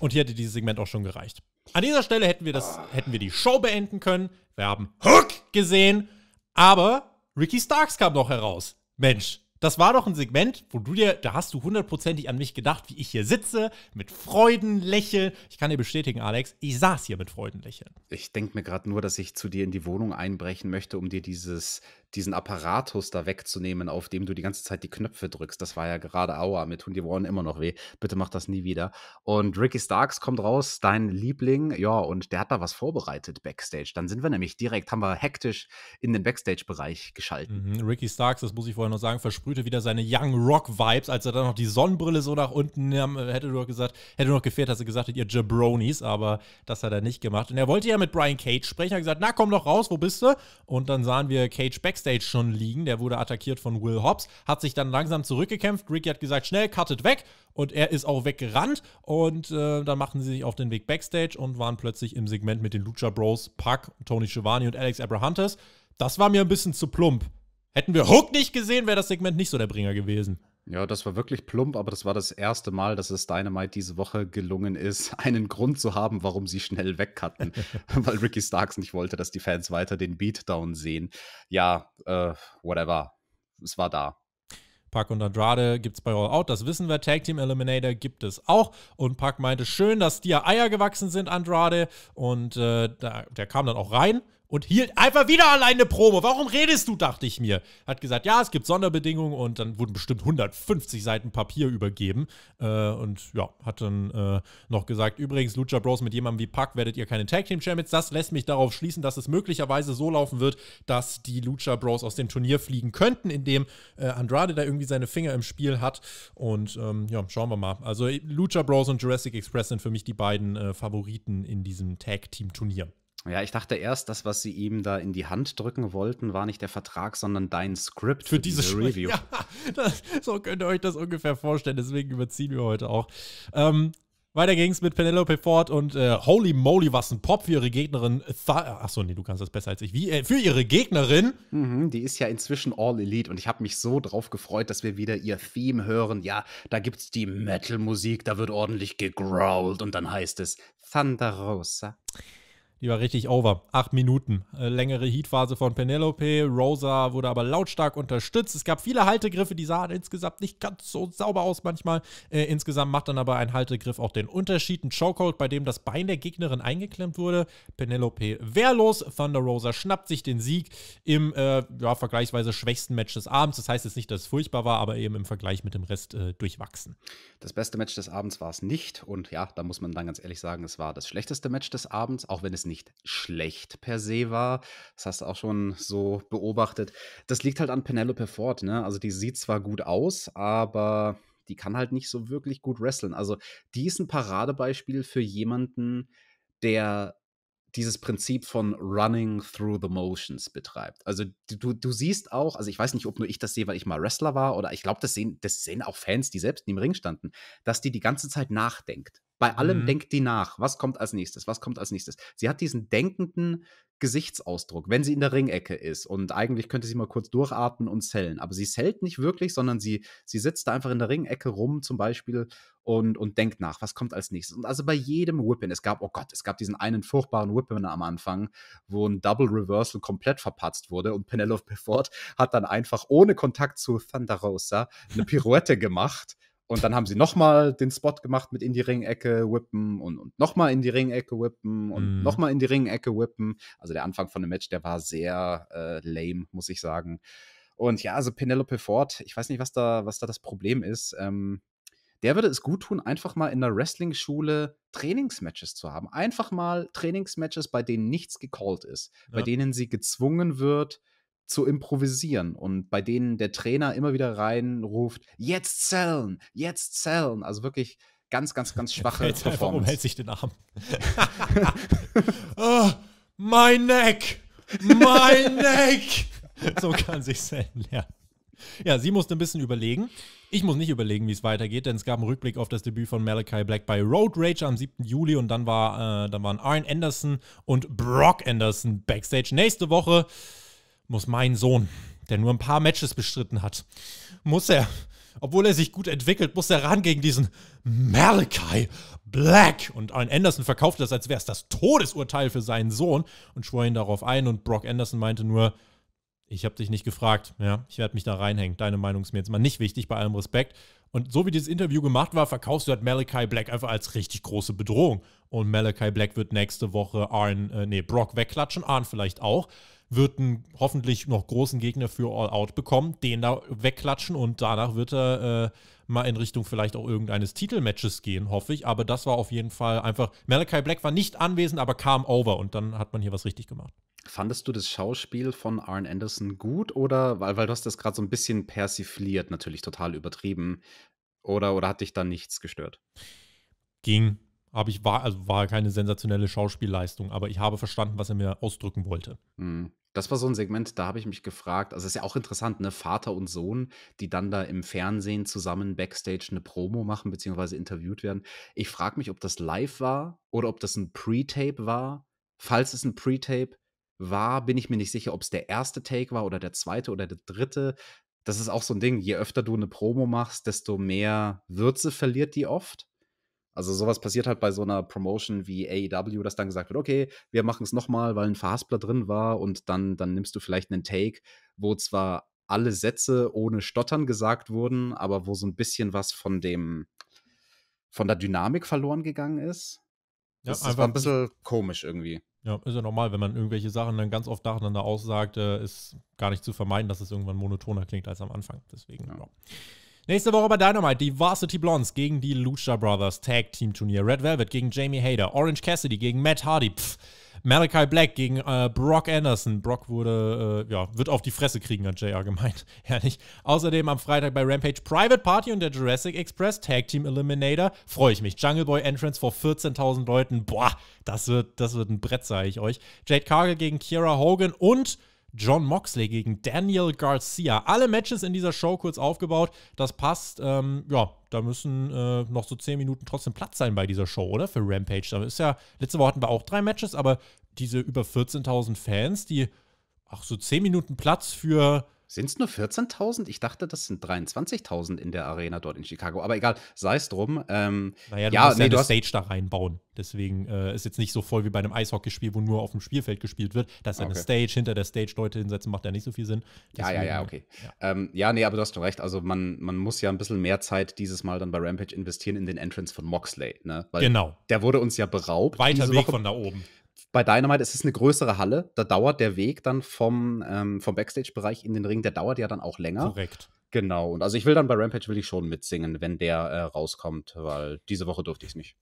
Und hier hätte dieses Segment auch schon gereicht. An dieser Stelle hätten wir, das, hätten wir die Show beenden können. Wir haben Hook gesehen, aber Ricky Starks kam noch heraus. Mensch, das war doch ein Segment, wo du dir, da hast du hundertprozentig an mich gedacht, wie ich hier sitze, mit Freudenlächeln. Ich kann dir bestätigen, Alex, ich saß hier mit Freudenlächeln. Ich denke mir gerade nur, dass ich zu dir in die Wohnung einbrechen möchte, um dir dieses diesen Apparatus da wegzunehmen, auf dem du die ganze Zeit die Knöpfe drückst. Das war ja gerade Aua, mir tun die Ohren immer noch weh. Bitte mach das nie wieder. Und Ricky Starks kommt raus, dein Liebling, ja, und der hat da was vorbereitet backstage. Dann sind wir nämlich direkt, haben wir hektisch in den Backstage-Bereich geschalten. Mhm. Ricky Starks, das muss ich vorher noch sagen, versprühte wieder seine Young Rock-Vibes, als er dann noch die Sonnenbrille so nach unten nahm, äh, hätte nur gesagt, hätte noch gefehlt, dass er gesagt hat, ihr Jabronis, aber das hat er nicht gemacht. Und er wollte ja mit Brian Cage sprechen, er hat gesagt, na komm doch raus, wo bist du? Und dann sahen wir Cage backstage Backstage schon liegen. Der wurde attackiert von Will Hobbs, hat sich dann langsam zurückgekämpft. Ricky hat gesagt, schnell, cuttet weg. Und er ist auch weggerannt. Und äh, dann machten sie sich auf den Weg Backstage und waren plötzlich im Segment mit den Lucha Bros, Puck, Tony Schiavone und Alex Abrahantes. Das war mir ein bisschen zu plump. Hätten wir Hook nicht gesehen, wäre das Segment nicht so der Bringer gewesen. Ja, das war wirklich plump, aber das war das erste Mal, dass es Dynamite diese Woche gelungen ist, einen Grund zu haben, warum sie schnell wegcutten, weil Ricky Starks nicht wollte, dass die Fans weiter den Beatdown sehen. Ja, äh, whatever. Es war da. Pack und Andrade gibt es bei All Out, das wissen wir. Tag Team Eliminator gibt es auch. Und Pack meinte, schön, dass dir Eier gewachsen sind, Andrade. Und äh, da, der kam dann auch rein, und hielt einfach wieder alleine Promo. Warum redest du, dachte ich mir. Hat gesagt, ja, es gibt Sonderbedingungen und dann wurden bestimmt 150 Seiten Papier übergeben. Äh, und ja, hat dann äh, noch gesagt, übrigens, Lucha Bros mit jemandem wie Pack werdet ihr keine Tag Team Champions. Das lässt mich darauf schließen, dass es möglicherweise so laufen wird, dass die Lucha Bros aus dem Turnier fliegen könnten, indem äh, Andrade da irgendwie seine Finger im Spiel hat. Und ähm, ja, schauen wir mal. Also Lucha Bros und Jurassic Express sind für mich die beiden äh, Favoriten in diesem Tag Team Turnier. Ja, ich dachte erst, das, was sie ihm da in die Hand drücken wollten, war nicht der Vertrag, sondern dein Skript für, für diese, diese Review. Ja, das, so könnt ihr euch das ungefähr vorstellen, deswegen überziehen wir heute auch. Ähm, weiter ging's mit Penelope Ford und äh, holy moly, was ein Pop für ihre Gegnerin. Achso, nee, du kannst das besser als ich. Wie, äh, für ihre Gegnerin. Mhm, die ist ja inzwischen All Elite und ich habe mich so drauf gefreut, dass wir wieder ihr Theme hören. Ja, da gibt's die Metal-Musik, da wird ordentlich gegrowlt und dann heißt es Thunder Rosa. Die war richtig over. Acht Minuten. Äh, längere Heatphase von Penelope. Rosa wurde aber lautstark unterstützt. Es gab viele Haltegriffe, die sahen insgesamt nicht ganz so sauber aus manchmal. Äh, insgesamt macht dann aber ein Haltegriff auch den Unterschied. Ein Chokehold, bei dem das Bein der Gegnerin eingeklemmt wurde. Penelope wehrlos. Thunder Rosa schnappt sich den Sieg im äh, ja, vergleichsweise schwächsten Match des Abends. Das heißt jetzt nicht, dass es furchtbar war, aber eben im Vergleich mit dem Rest äh, durchwachsen. Das beste Match des Abends war es nicht. Und ja, da muss man dann ganz ehrlich sagen, es war das schlechteste Match des Abends, auch wenn es nicht nicht schlecht per se war. Das hast du auch schon so beobachtet. Das liegt halt an Penelope Ford, ne? Also die sieht zwar gut aus, aber die kann halt nicht so wirklich gut wresteln. Also die ist ein Paradebeispiel für jemanden, der dieses Prinzip von Running through the motions betreibt. Also du, du siehst auch, also ich weiß nicht, ob nur ich das sehe, weil ich mal Wrestler war, oder ich glaube, das sehen, das sehen auch Fans, die selbst in dem Ring standen, dass die die ganze Zeit nachdenkt. Bei allem mhm. denkt die nach. Was kommt als nächstes? Was kommt als nächstes? Sie hat diesen denkenden Gesichtsausdruck, wenn sie in der Ringecke ist. Und eigentlich könnte sie mal kurz durchatmen und zellen. Aber sie zählt nicht wirklich, sondern sie, sie sitzt da einfach in der Ringecke rum zum Beispiel und, und denkt nach, was kommt als nächstes. Und also bei jedem Whippin, es gab, oh Gott, es gab diesen einen furchtbaren Whippin am Anfang, wo ein Double Reversal komplett verpatzt wurde und Penelope Ford hat dann einfach ohne Kontakt zu Thunder Rosa eine Pirouette gemacht. Und dann haben sie nochmal den Spot gemacht mit in die Ringecke whippen und, und nochmal in die Ringecke whippen und mm. nochmal in die Ringecke whippen. Also der Anfang von dem Match, der war sehr äh, lame, muss ich sagen. Und ja, also Penelope Ford, ich weiß nicht, was da, was da das Problem ist. Ähm, der würde es gut tun, einfach mal in der Wrestling-Schule Trainingsmatches zu haben. Einfach mal Trainingsmatches, bei denen nichts gecallt ist, ja. bei denen sie gezwungen wird, zu improvisieren und bei denen der Trainer immer wieder reinruft, jetzt zählen, jetzt zählen. Also wirklich ganz, ganz, ganz schwache Fällt Performance. Einfach um, hält sich den Arm. oh, mein Neck! Mein Neck! so kann sich Zellen lernen. Ja, sie musste ein bisschen überlegen. Ich muss nicht überlegen, wie es weitergeht, denn es gab einen Rückblick auf das Debüt von Malachi Black bei Road Rage am 7. Juli und dann, war, äh, dann waren Arn Anderson und Brock Anderson backstage. Nächste Woche muss mein Sohn, der nur ein paar Matches bestritten hat, muss er, obwohl er sich gut entwickelt, muss er ran gegen diesen Malachi Black. Und Arn Anderson verkaufte das, als wäre es das Todesurteil für seinen Sohn und schwor ihn darauf ein. Und Brock Anderson meinte nur, ich habe dich nicht gefragt. Ja, ich werde mich da reinhängen. Deine Meinung ist mir jetzt mal nicht wichtig, bei allem Respekt. Und so wie dieses Interview gemacht war, verkaufst du halt Malachi Black einfach als richtig große Bedrohung. Und Malachi Black wird nächste Woche Arn, äh, nee, Brock wegklatschen, Arn vielleicht auch wird einen hoffentlich noch großen Gegner für All Out bekommen, den da wegklatschen und danach wird er äh, mal in Richtung vielleicht auch irgendeines Titelmatches gehen, hoffe ich. Aber das war auf jeden Fall einfach. Malachi Black war nicht anwesend, aber kam over und dann hat man hier was richtig gemacht. Fandest du das Schauspiel von Arn Anderson gut oder, weil, weil du hast das gerade so ein bisschen persifliert, natürlich total übertrieben, oder, oder hat dich da nichts gestört? Ging habe ich war, also war keine sensationelle Schauspielleistung, aber ich habe verstanden, was er mir ausdrücken wollte. Hm. Das war so ein Segment, da habe ich mich gefragt. Also ist ja auch interessant, ne? Vater und Sohn, die dann da im Fernsehen zusammen backstage eine Promo machen beziehungsweise interviewt werden. Ich frage mich, ob das live war oder ob das ein Pre-Tape war. Falls es ein Pre-Tape war, bin ich mir nicht sicher, ob es der erste Take war oder der zweite oder der dritte das ist auch so ein Ding, je öfter du eine Promo machst, desto mehr Würze verliert die oft. Also sowas passiert halt bei so einer Promotion wie AEW, dass dann gesagt wird, okay, wir machen es nochmal, weil ein Verhaspler drin war und dann, dann nimmst du vielleicht einen Take, wo zwar alle Sätze ohne Stottern gesagt wurden, aber wo so ein bisschen was von dem, von der Dynamik verloren gegangen ist. Ja, das war ein bisschen komisch irgendwie. Ja, ist ja normal, wenn man irgendwelche Sachen dann ganz oft nacheinander aussagt, äh, ist gar nicht zu vermeiden, dass es irgendwann monotoner klingt als am Anfang. Deswegen, ja. ja. Nächste Woche bei Dynamite die Varsity Blondes gegen die Lucha Brothers Tag Team Turnier. Red Velvet gegen Jamie Hader. Orange Cassidy gegen Matt Hardy. Pff. Malachi Black gegen äh, Brock Anderson. Brock wurde, äh, ja, wird auf die Fresse kriegen, hat JR gemeint. Herrlich. Außerdem am Freitag bei Rampage Private Party und der Jurassic Express Tag Team Eliminator. Freue ich mich. Jungle Boy Entrance vor 14.000 Leuten. Boah, das wird, das wird ein Brett, sage ich euch. Jade Cargill gegen Kira Hogan und John Moxley gegen Daniel Garcia. Alle Matches in dieser Show kurz aufgebaut. Das passt. Ähm, ja, da müssen äh, noch so 10 Minuten trotzdem Platz sein bei dieser Show, oder? Für Rampage. Da ist ja, letzte Woche hatten wir auch drei Matches, aber diese über 14.000 Fans, die, ach, so 10 Minuten Platz für sind es nur 14.000? Ich dachte, das sind 23.000 in der Arena dort in Chicago. Aber egal, sei es drum. Ähm, naja, du ja, musst nee, ja eine Stage da reinbauen. Deswegen äh, ist jetzt nicht so voll wie bei einem Eishockeyspiel, wo nur auf dem Spielfeld gespielt wird. Dass ist okay. eine Stage, hinter der Stage Leute hinsetzen, macht ja nicht so viel Sinn. Deswegen, ja, ja, ja, okay. Äh, ja. Ähm, ja, nee, aber du hast schon recht. Also man, man muss ja ein bisschen mehr Zeit dieses Mal dann bei Rampage investieren in den Entrance von Moxley. Ne? genau. Der wurde uns ja beraubt. Weiter Weg Woche. von da oben bei Dynamite ist es eine größere Halle. Da dauert der Weg dann vom, ähm, vom Backstage-Bereich in den Ring, der dauert ja dann auch länger. Korrekt. Genau. Und also ich will dann bei Rampage will ich schon mitsingen, wenn der äh, rauskommt, weil diese Woche durfte ich es nicht.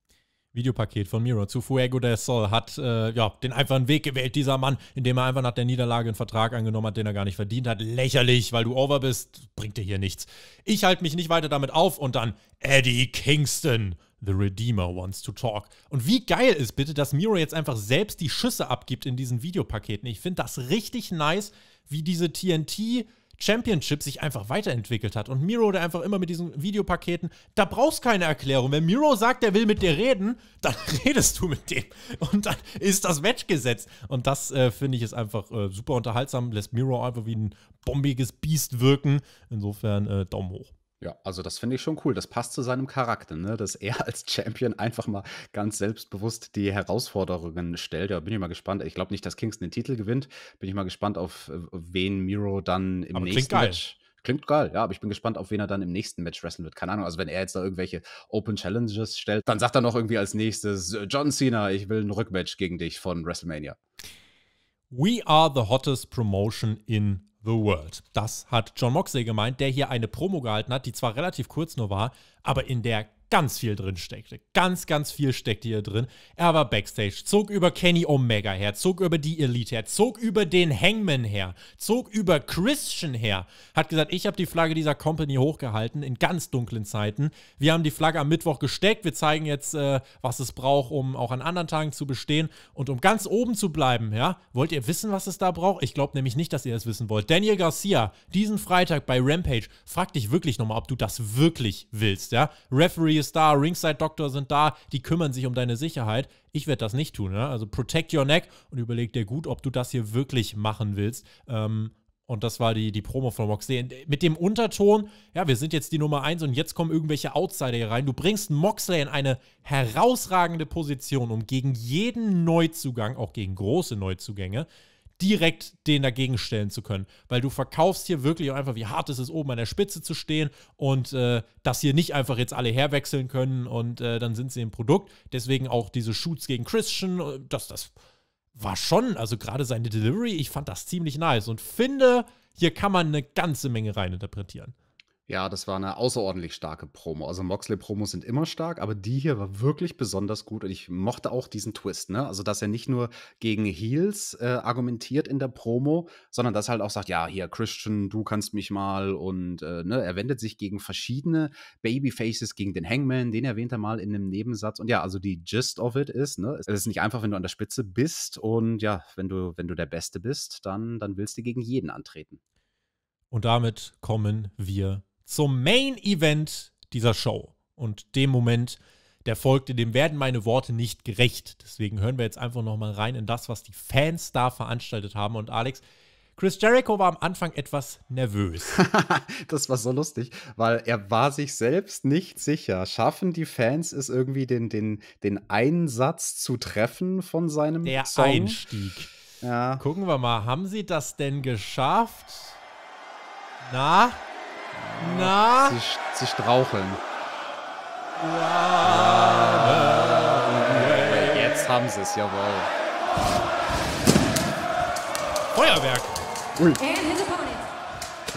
Videopaket von Miro zu Fuego de Sol hat äh, ja, den einfachen Weg gewählt, dieser Mann, indem er einfach nach der Niederlage einen Vertrag angenommen hat, den er gar nicht verdient hat. Lächerlich, weil du over bist, bringt dir hier nichts. Ich halte mich nicht weiter damit auf und dann Eddie Kingston The Redeemer wants to talk. Und wie geil ist bitte, dass Miro jetzt einfach selbst die Schüsse abgibt in diesen Videopaketen. Ich finde das richtig nice, wie diese TNT Championship sich einfach weiterentwickelt hat. Und Miro, der einfach immer mit diesen Videopaketen, da brauchst keine Erklärung. Wenn Miro sagt, er will mit dir reden, dann redest du mit dem. Und dann ist das Match gesetzt. Und das äh, finde ich ist einfach äh, super unterhaltsam. Lässt Miro einfach wie ein bombiges Biest wirken. Insofern äh, Daumen hoch. Ja, also das finde ich schon cool. Das passt zu seinem Charakter, ne? dass er als Champion einfach mal ganz selbstbewusst die Herausforderungen stellt. Ja, bin ich mal gespannt. Ich glaube nicht, dass Kingston den Titel gewinnt. Bin ich mal gespannt, auf äh, wen Miro dann im Aber nächsten Match. Klingt geil, ja, aber ich bin gespannt, auf wen er dann im nächsten Match wresteln wird. Keine Ahnung, also wenn er jetzt da irgendwelche Open Challenges stellt, dann sagt er noch irgendwie als nächstes: äh, John Cena, ich will ein Rückmatch gegen dich von WrestleMania. We are the hottest promotion in the world. Das hat John Moxley gemeint, der hier eine Promo gehalten hat, die zwar relativ kurz nur war, aber in der ganz viel drin steckte. Ganz, ganz viel steckte hier drin. Er war Backstage, zog über Kenny Omega her, zog über die Elite her, zog über den Hangman her, zog über Christian her. Hat gesagt, ich habe die Flagge dieser Company hochgehalten in ganz dunklen Zeiten. Wir haben die Flagge am Mittwoch gesteckt. Wir zeigen jetzt, äh, was es braucht, um auch an anderen Tagen zu bestehen und um ganz oben zu bleiben. Ja? Wollt ihr wissen, was es da braucht? Ich glaube nämlich nicht, dass ihr das wissen wollt. Daniel Garcia, diesen Freitag bei Rampage, frag dich wirklich nochmal, ob du das wirklich willst. Ja? Referee ist da, Ringside Doctor sind da, die kümmern sich um deine Sicherheit. Ich werde das nicht tun. Ne? Also protect your neck und überleg dir gut, ob du das hier wirklich machen willst. Ähm, und das war die, die Promo von Moxley. Mit dem Unterton, ja, wir sind jetzt die Nummer 1 und jetzt kommen irgendwelche Outsider hier rein. Du bringst Moxley in eine herausragende Position, um gegen jeden Neuzugang, auch gegen große Neuzugänge, direkt den dagegen stellen zu können. Weil du verkaufst hier wirklich einfach, wie hart es ist, oben an der Spitze zu stehen und äh, dass hier nicht einfach jetzt alle herwechseln können und äh, dann sind sie im Produkt. Deswegen auch diese Shoots gegen Christian, äh, das, das war schon, also gerade seine Delivery, ich fand das ziemlich nice und finde, hier kann man eine ganze Menge reininterpretieren. Ja, das war eine außerordentlich starke Promo. Also Moxley-Promos sind immer stark, aber die hier war wirklich besonders gut und ich mochte auch diesen Twist, ne? Also, dass er nicht nur gegen Heels äh, argumentiert in der Promo, sondern dass er halt auch sagt, ja, hier, Christian, du kannst mich mal und äh, ne, er wendet sich gegen verschiedene Babyfaces, gegen den Hangman, den erwähnt er mal in einem Nebensatz. Und ja, also die Gist of it ist, ne, es ist nicht einfach, wenn du an der Spitze bist und ja, wenn du, wenn du der Beste bist, dann, dann willst du gegen jeden antreten. Und damit kommen wir zum Main Event dieser Show und dem Moment, der folgte, dem werden meine Worte nicht gerecht. Deswegen hören wir jetzt einfach nochmal rein in das, was die Fans da veranstaltet haben. Und Alex, Chris Jericho war am Anfang etwas nervös. das war so lustig, weil er war sich selbst nicht sicher. Schaffen die Fans es irgendwie, den, den, den Einsatz zu treffen von seinem Der Song? Einstieg. Ja. Gucken wir mal, haben sie das denn geschafft? Na? Na? Sie, sich straucheln. Ja, jetzt haben sie es, jawohl. Feuerwerk. Ui.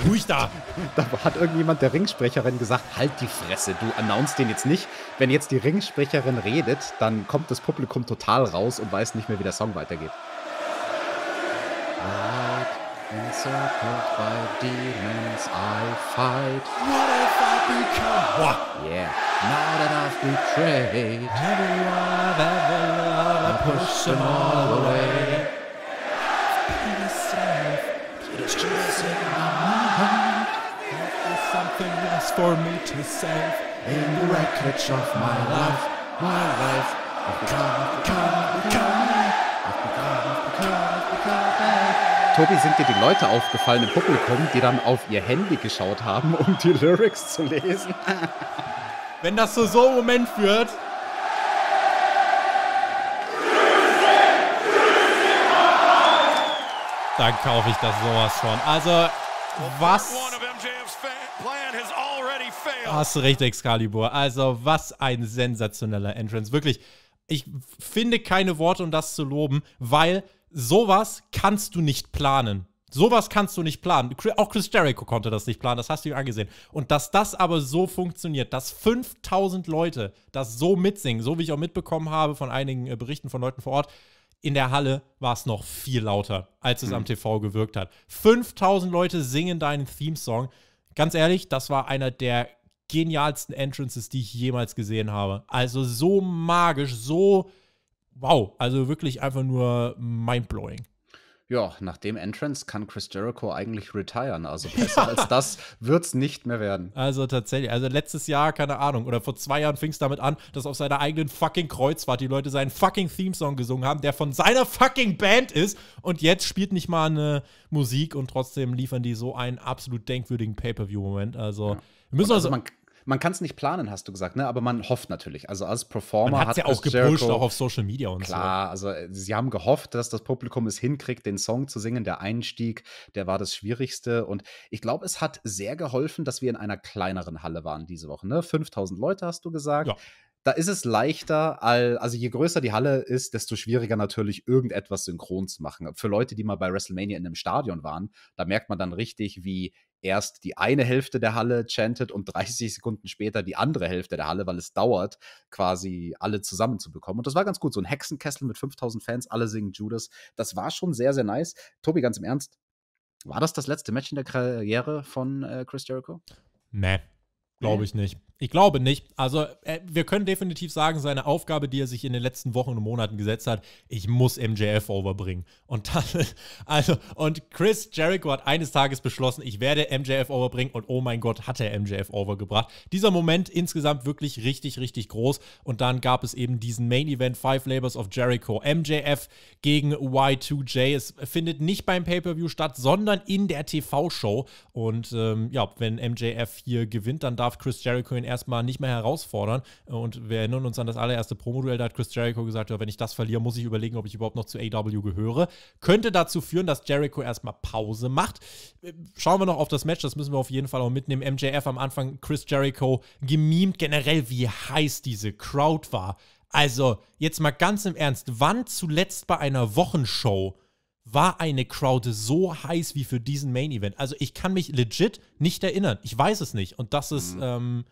Ruhig da. Da hat irgendjemand der Ringsprecherin gesagt, halt die Fresse, du announce den jetzt nicht. Wenn jetzt die Ringsprecherin redet, dann kommt das Publikum total raus und weiß nicht mehr, wie der Song weitergeht. Ah, Encircled by demons, I fight. What if I become? What? Yeah. Not enough betrayed. Everyone I've ever loved, I push them all away. Myself, it is just in my mind. there's something less for me to save in the wreckage of my life, my life. I've become, become, become, I've become, become, become. Tobi, sind dir die Leute aufgefallen im Publikum, die dann auf ihr Handy geschaut haben, um die Lyrics zu lesen? Wenn das zu so einem Moment führt, dann kaufe ich das sowas schon. Also, was. Hast du recht, Excalibur. Also, was ein sensationeller Entrance. Wirklich, ich finde keine Worte, um das zu loben, weil sowas kannst du nicht planen. Sowas kannst du nicht planen. Auch Chris Jericho konnte das nicht planen, das hast du ihm angesehen. Und dass das aber so funktioniert, dass 5000 Leute das so mitsingen, so wie ich auch mitbekommen habe von einigen äh, Berichten von Leuten vor Ort, in der Halle war es noch viel lauter, als es mhm. am TV gewirkt hat. 5000 Leute singen deinen Theme-Song. Ganz ehrlich, das war einer der genialsten Entrances, die ich jemals gesehen habe. Also so magisch, so wow, also wirklich einfach nur mindblowing. Ja, nach dem Entrance kann Chris Jericho eigentlich retiren. Also besser als das wird es nicht mehr werden. Also tatsächlich. Also letztes Jahr, keine Ahnung, oder vor zwei Jahren fing es damit an, dass auf seiner eigenen fucking Kreuzfahrt die Leute seinen fucking Theme-Song gesungen haben, der von seiner fucking Band ist. Und jetzt spielt nicht mal eine Musik und trotzdem liefern die so einen absolut denkwürdigen Pay-Per-View-Moment. Also, ja. wir müssen also, also man man kann es nicht planen, hast du gesagt, ne? Aber man hofft natürlich. Also als Performer man hat ja auch gepusht, auch auf Social Media und klar, so. Klar, also äh, sie haben gehofft, dass das Publikum es hinkriegt, den Song zu singen. Der Einstieg, der war das Schwierigste. Und ich glaube, es hat sehr geholfen, dass wir in einer kleineren Halle waren diese Woche. Ne? 5000 Leute hast du gesagt. Ja da ist es leichter, also je größer die Halle ist, desto schwieriger natürlich irgendetwas synchron zu machen. Für Leute, die mal bei WrestleMania in einem Stadion waren, da merkt man dann richtig, wie erst die eine Hälfte der Halle chantet und 30 Sekunden später die andere Hälfte der Halle, weil es dauert, quasi alle zusammenzubekommen. Und das war ganz gut. So ein Hexenkessel mit 5000 Fans, alle singen Judas. Das war schon sehr, sehr nice. Tobi, ganz im Ernst, war das das letzte Match in der Karriere von äh, Chris Jericho? Nee, glaube ich nicht. Ich glaube nicht. Also äh, wir können definitiv sagen, seine Aufgabe, die er sich in den letzten Wochen und Monaten gesetzt hat, ich muss MJF overbringen. Und dann, also, und Chris Jericho hat eines Tages beschlossen, ich werde MJF overbringen und oh mein Gott, hat er MJF overgebracht. Dieser Moment insgesamt wirklich richtig, richtig groß. Und dann gab es eben diesen Main Event Five Labors of Jericho. MJF gegen Y2J. Es findet nicht beim Pay-Per-View statt, sondern in der TV-Show. Und ähm, ja, wenn MJF hier gewinnt, dann darf Chris Jericho in erstmal nicht mehr herausfordern. Äh, und wir erinnern uns an das allererste Promoduell, da hat Chris Jericho gesagt, ja, wenn ich das verliere, muss ich überlegen, ob ich überhaupt noch zu AW gehöre. Könnte dazu führen, dass Jericho erstmal Pause macht. Äh, schauen wir noch auf das Match, das müssen wir auf jeden Fall auch mitnehmen. MJF am Anfang, Chris Jericho gemimt generell, wie heiß diese Crowd war. Also, jetzt mal ganz im Ernst, wann zuletzt bei einer Wochenshow war eine Crowd so heiß wie für diesen Main Event? Also, ich kann mich legit nicht erinnern. Ich weiß es nicht. Und das ist, mhm. ähm,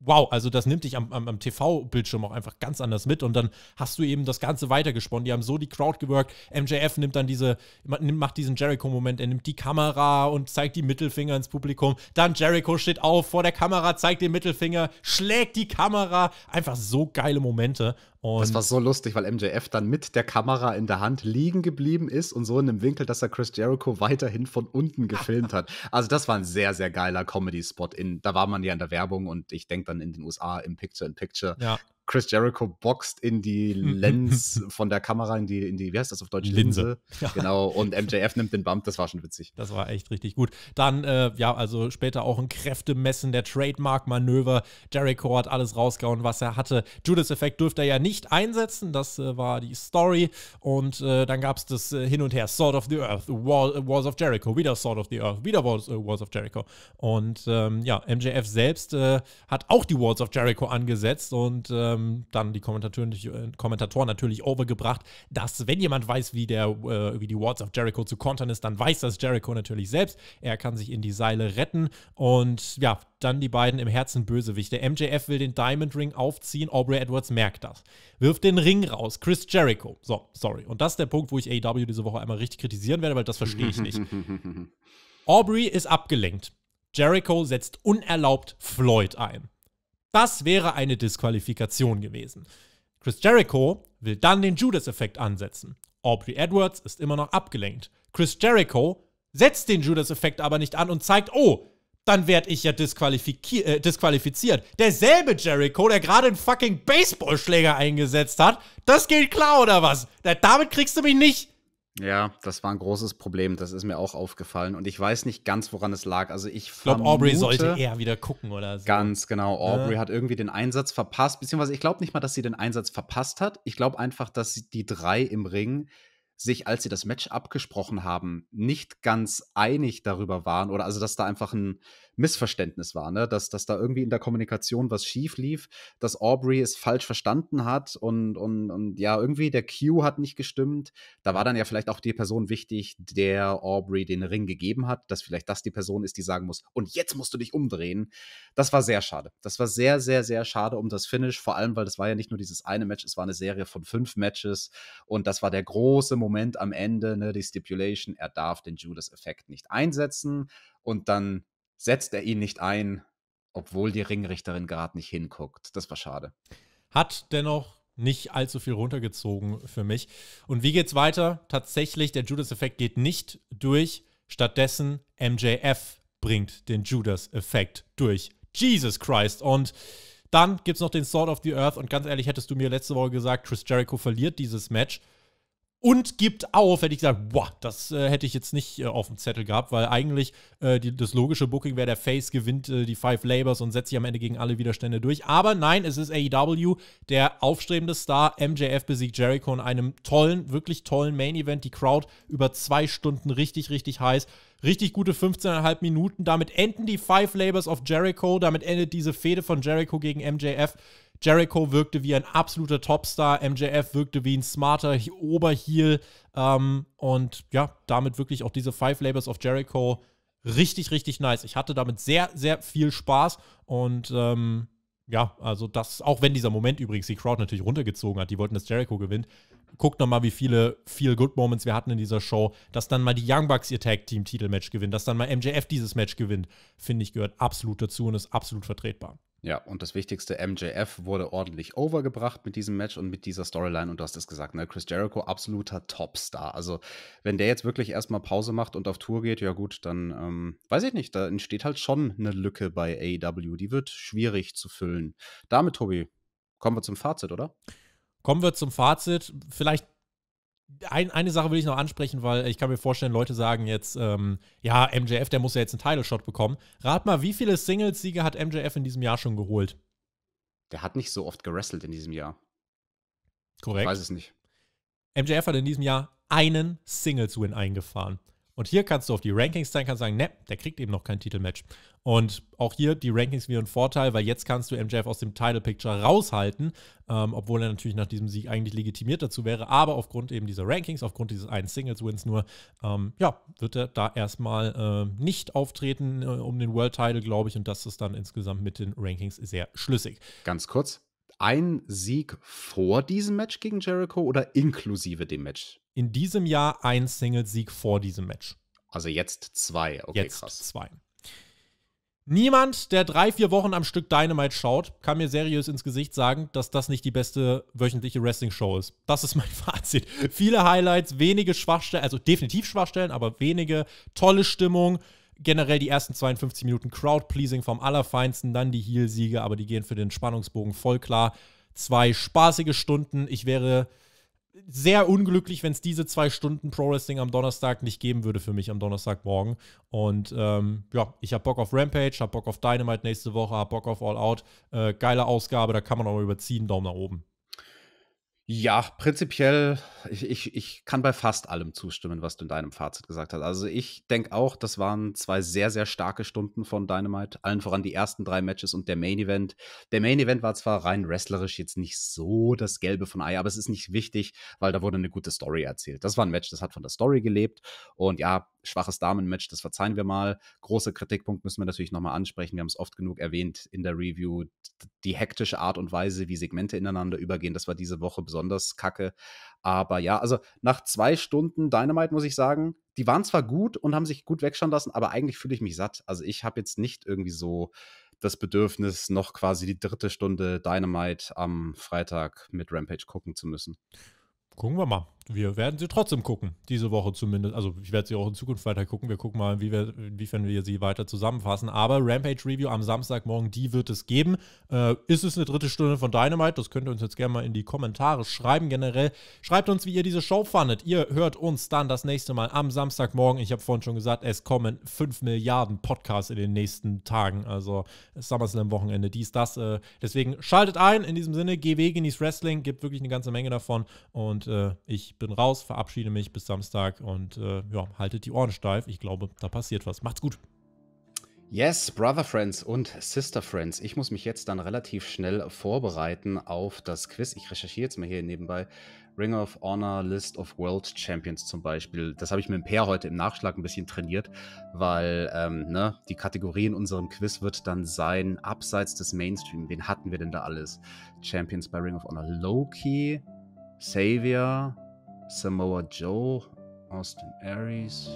wow, also das nimmt dich am, am, am TV-Bildschirm auch einfach ganz anders mit und dann hast du eben das Ganze weitergesponnen. Die haben so die Crowd geworkt. MJF nimmt dann diese, macht diesen Jericho-Moment, er nimmt die Kamera und zeigt die Mittelfinger ins Publikum. Dann Jericho steht auf vor der Kamera, zeigt den Mittelfinger, schlägt die Kamera. Einfach so geile Momente. Und das war so lustig, weil MJF dann mit der Kamera in der Hand liegen geblieben ist und so in einem Winkel, dass er Chris Jericho weiterhin von unten gefilmt hat. Also das war ein sehr, sehr geiler Comedy-Spot. Da war man ja in der Werbung und ich denke dann in den USA im Picture-in-Picture. -Picture. Ja. Chris Jericho boxt in die mhm. Lens von der Kamera, in die, in die, wie heißt das auf Deutsch? Linse. Linse. Ja. Genau, und MJF nimmt den Bump, das war schon witzig. Das war echt richtig gut. Dann, äh, ja, also später auch ein Kräftemessen, der Trademark-Manöver. Jericho hat alles rausgehauen, was er hatte. Judas Effect durfte er ja nicht einsetzen, das äh, war die Story. Und äh, dann gab es das äh, Hin und Her, Sword of the Earth, Wall, Walls of Jericho, wieder Sword of the Earth, wieder Walls, äh, Walls of Jericho. Und ähm, ja, MJF selbst äh, hat auch die Walls of Jericho angesetzt und ähm, ähm, dann die Kommentatoren, die, äh, Kommentatoren natürlich overgebracht, dass wenn jemand weiß, wie, der, äh, wie die Wards of Jericho zu kontern ist, dann weiß das Jericho natürlich selbst. Er kann sich in die Seile retten und ja, dann die beiden im Herzen Bösewichte. MJF will den Diamond Ring aufziehen, Aubrey Edwards merkt das. Wirft den Ring raus, Chris Jericho. So, sorry. Und das ist der Punkt, wo ich AEW diese Woche einmal richtig kritisieren werde, weil das verstehe ich nicht. Aubrey ist abgelenkt. Jericho setzt unerlaubt Floyd ein. Das wäre eine Disqualifikation gewesen. Chris Jericho will dann den Judas-Effekt ansetzen. Aubrey Edwards ist immer noch abgelenkt. Chris Jericho setzt den Judas-Effekt aber nicht an und zeigt, oh, dann werde ich ja äh, disqualifiziert. Derselbe Jericho, der gerade einen fucking Baseballschläger eingesetzt hat, das geht klar oder was? damit kriegst du mich nicht. Ja, das war ein großes Problem. Das ist mir auch aufgefallen. Und ich weiß nicht ganz, woran es lag. Also ich, ich glaube, Aubrey sollte eher wieder gucken oder so. Ganz genau. Ne? Aubrey ja. hat irgendwie den Einsatz verpasst. Beziehungsweise ich glaube nicht mal, dass sie den Einsatz verpasst hat. Ich glaube einfach, dass die drei im Ring sich, als sie das Match abgesprochen haben, nicht ganz einig darüber waren. Oder also, dass da einfach ein Missverständnis war, ne? dass, dass da irgendwie in der Kommunikation was schief lief, dass Aubrey es falsch verstanden hat und, und, und ja, irgendwie der Q hat nicht gestimmt. Da war dann ja vielleicht auch die Person wichtig, der Aubrey den Ring gegeben hat, dass vielleicht das die Person ist, die sagen muss, und jetzt musst du dich umdrehen. Das war sehr schade. Das war sehr, sehr, sehr schade um das Finish, vor allem, weil das war ja nicht nur dieses eine Match, es war eine Serie von fünf Matches und das war der große Moment am Ende, ne? die Stipulation, er darf den Judas-Effekt nicht einsetzen und dann setzt er ihn nicht ein, obwohl die Ringrichterin gerade nicht hinguckt. Das war schade. Hat dennoch nicht allzu viel runtergezogen für mich. Und wie geht's weiter? Tatsächlich, der Judas-Effekt geht nicht durch. Stattdessen MJF bringt den Judas-Effekt durch. Jesus Christ. Und dann gibt's noch den Sword of the Earth. Und ganz ehrlich, hättest du mir letzte Woche gesagt, Chris Jericho verliert dieses Match und gibt auf, hätte ich gesagt, boah, das äh, hätte ich jetzt nicht äh, auf dem Zettel gehabt, weil eigentlich äh, die, das logische Booking wäre, der Face gewinnt äh, die Five Labors und setzt sich am Ende gegen alle Widerstände durch. Aber nein, es ist AEW, der aufstrebende Star. MJF besiegt Jericho in einem tollen, wirklich tollen Main Event. Die Crowd über zwei Stunden richtig, richtig heiß. Richtig gute 15,5 Minuten. Damit enden die Five Labors of Jericho. Damit endet diese Fehde von Jericho gegen MJF. Jericho wirkte wie ein absoluter Topstar, MJF wirkte wie ein smarter Oberheel ähm, und ja, damit wirklich auch diese Five Labors of Jericho richtig, richtig nice. Ich hatte damit sehr, sehr viel Spaß und ähm, ja, also das, auch wenn dieser Moment übrigens die Crowd natürlich runtergezogen hat, die wollten, dass Jericho gewinnt. Guckt nochmal, wie viele viel Good Moments wir hatten in dieser Show, dass dann mal die Young Bucks ihr Tag Team Titelmatch gewinnen, dass dann mal MJF dieses Match gewinnt, finde ich, gehört absolut dazu und ist absolut vertretbar. Ja, und das Wichtigste, MJF wurde ordentlich overgebracht mit diesem Match und mit dieser Storyline. Und du hast es gesagt, ne? Chris Jericho, absoluter Topstar. Also, wenn der jetzt wirklich erstmal Pause macht und auf Tour geht, ja gut, dann ähm, weiß ich nicht, da entsteht halt schon eine Lücke bei AEW. Die wird schwierig zu füllen. Damit, Tobi, kommen wir zum Fazit, oder? Kommen wir zum Fazit. Vielleicht ein, eine Sache will ich noch ansprechen, weil ich kann mir vorstellen, Leute sagen jetzt, ähm, ja, MJF, der muss ja jetzt einen Title-Shot bekommen. Rat mal, wie viele Singles-Siege hat MJF in diesem Jahr schon geholt? Der hat nicht so oft gerestelt in diesem Jahr. Korrekt. Ich weiß es nicht. MJF hat in diesem Jahr einen Singles-Win eingefahren. Und hier kannst du auf die Rankings zeigen, kannst sagen, ne, der kriegt eben noch kein Titelmatch. Und auch hier die Rankings wieder ein Vorteil, weil jetzt kannst du MJF aus dem Title Picture raushalten, ähm, obwohl er natürlich nach diesem Sieg eigentlich legitimiert dazu wäre. Aber aufgrund eben dieser Rankings, aufgrund dieses einen Singles-Wins nur, ähm, ja, wird er da erstmal äh, nicht auftreten äh, um den World Title, glaube ich. Und das ist dann insgesamt mit den Rankings sehr schlüssig. Ganz kurz, ein Sieg vor diesem Match gegen Jericho oder inklusive dem Match? In diesem Jahr ein Single-Sieg vor diesem Match. Also jetzt zwei. Okay, jetzt krass. zwei. Niemand, der drei, vier Wochen am Stück Dynamite schaut, kann mir seriös ins Gesicht sagen, dass das nicht die beste wöchentliche Wrestling-Show ist. Das ist mein Fazit. Viele Highlights, wenige Schwachstellen, also definitiv Schwachstellen, aber wenige. Tolle Stimmung, generell die ersten 52 Minuten Crowd-Pleasing vom Allerfeinsten, dann die Heelsiege, aber die gehen für den Spannungsbogen voll klar. Zwei spaßige Stunden. Ich wäre sehr unglücklich, wenn es diese zwei Stunden Pro Wrestling am Donnerstag nicht geben würde für mich am Donnerstagmorgen. Und ähm, ja, ich habe Bock auf Rampage, habe Bock auf Dynamite nächste Woche, habe Bock auf All Out. Äh, geile Ausgabe, da kann man auch mal überziehen. Daumen nach oben. Ja, prinzipiell, ich, ich, ich kann bei fast allem zustimmen, was du in deinem Fazit gesagt hast. Also ich denke auch, das waren zwei sehr, sehr starke Stunden von Dynamite. Allen voran die ersten drei Matches und der Main Event. Der Main Event war zwar rein wrestlerisch jetzt nicht so das Gelbe von Ei, aber es ist nicht wichtig, weil da wurde eine gute Story erzählt. Das war ein Match, das hat von der Story gelebt. Und ja, schwaches Damen-Match, das verzeihen wir mal. Großer Kritikpunkt müssen wir natürlich nochmal ansprechen. Wir haben es oft genug erwähnt in der Review. Die hektische Art und Weise, wie Segmente ineinander übergehen, das war diese Woche besonders besonders kacke. Aber ja, also nach zwei Stunden Dynamite muss ich sagen, die waren zwar gut und haben sich gut wegschauen lassen, aber eigentlich fühle ich mich satt. Also ich habe jetzt nicht irgendwie so das Bedürfnis, noch quasi die dritte Stunde Dynamite am Freitag mit Rampage gucken zu müssen gucken wir mal. Wir werden sie trotzdem gucken, diese Woche zumindest. Also ich werde sie auch in Zukunft weiter gucken. Wir gucken mal, wie wir, inwiefern wir sie weiter zusammenfassen. Aber Rampage Review am Samstagmorgen, die wird es geben. Äh, ist es eine dritte Stunde von Dynamite? Das könnt ihr uns jetzt gerne mal in die Kommentare schreiben. Generell schreibt uns, wie ihr diese Show fandet. Ihr hört uns dann das nächste Mal am Samstagmorgen. Ich habe vorhin schon gesagt, es kommen 5 Milliarden Podcasts in den nächsten Tagen. Also SummerSlam-Wochenende, dies, das. Äh, deswegen schaltet ein. In diesem Sinne, GW genießt Wrestling. Gibt wirklich eine ganze Menge davon. Und äh, ich bin raus, verabschiede mich bis Samstag und äh, ja, haltet die Ohren steif. Ich glaube, da passiert was. Macht's gut. Yes, Brother Friends und Sister Friends. Ich muss mich jetzt dann relativ schnell vorbereiten auf das Quiz. Ich recherchiere jetzt mal hier nebenbei. Ring of Honor List of World Champions zum Beispiel. Das habe ich mit dem Pair heute im Nachschlag ein bisschen trainiert, weil ähm, ne, die Kategorie in unserem Quiz wird dann sein, abseits des Mainstream. Wen hatten wir denn da alles? Champions bei Ring of Honor Loki, Saviour, Samoa Joe, Austin Aries.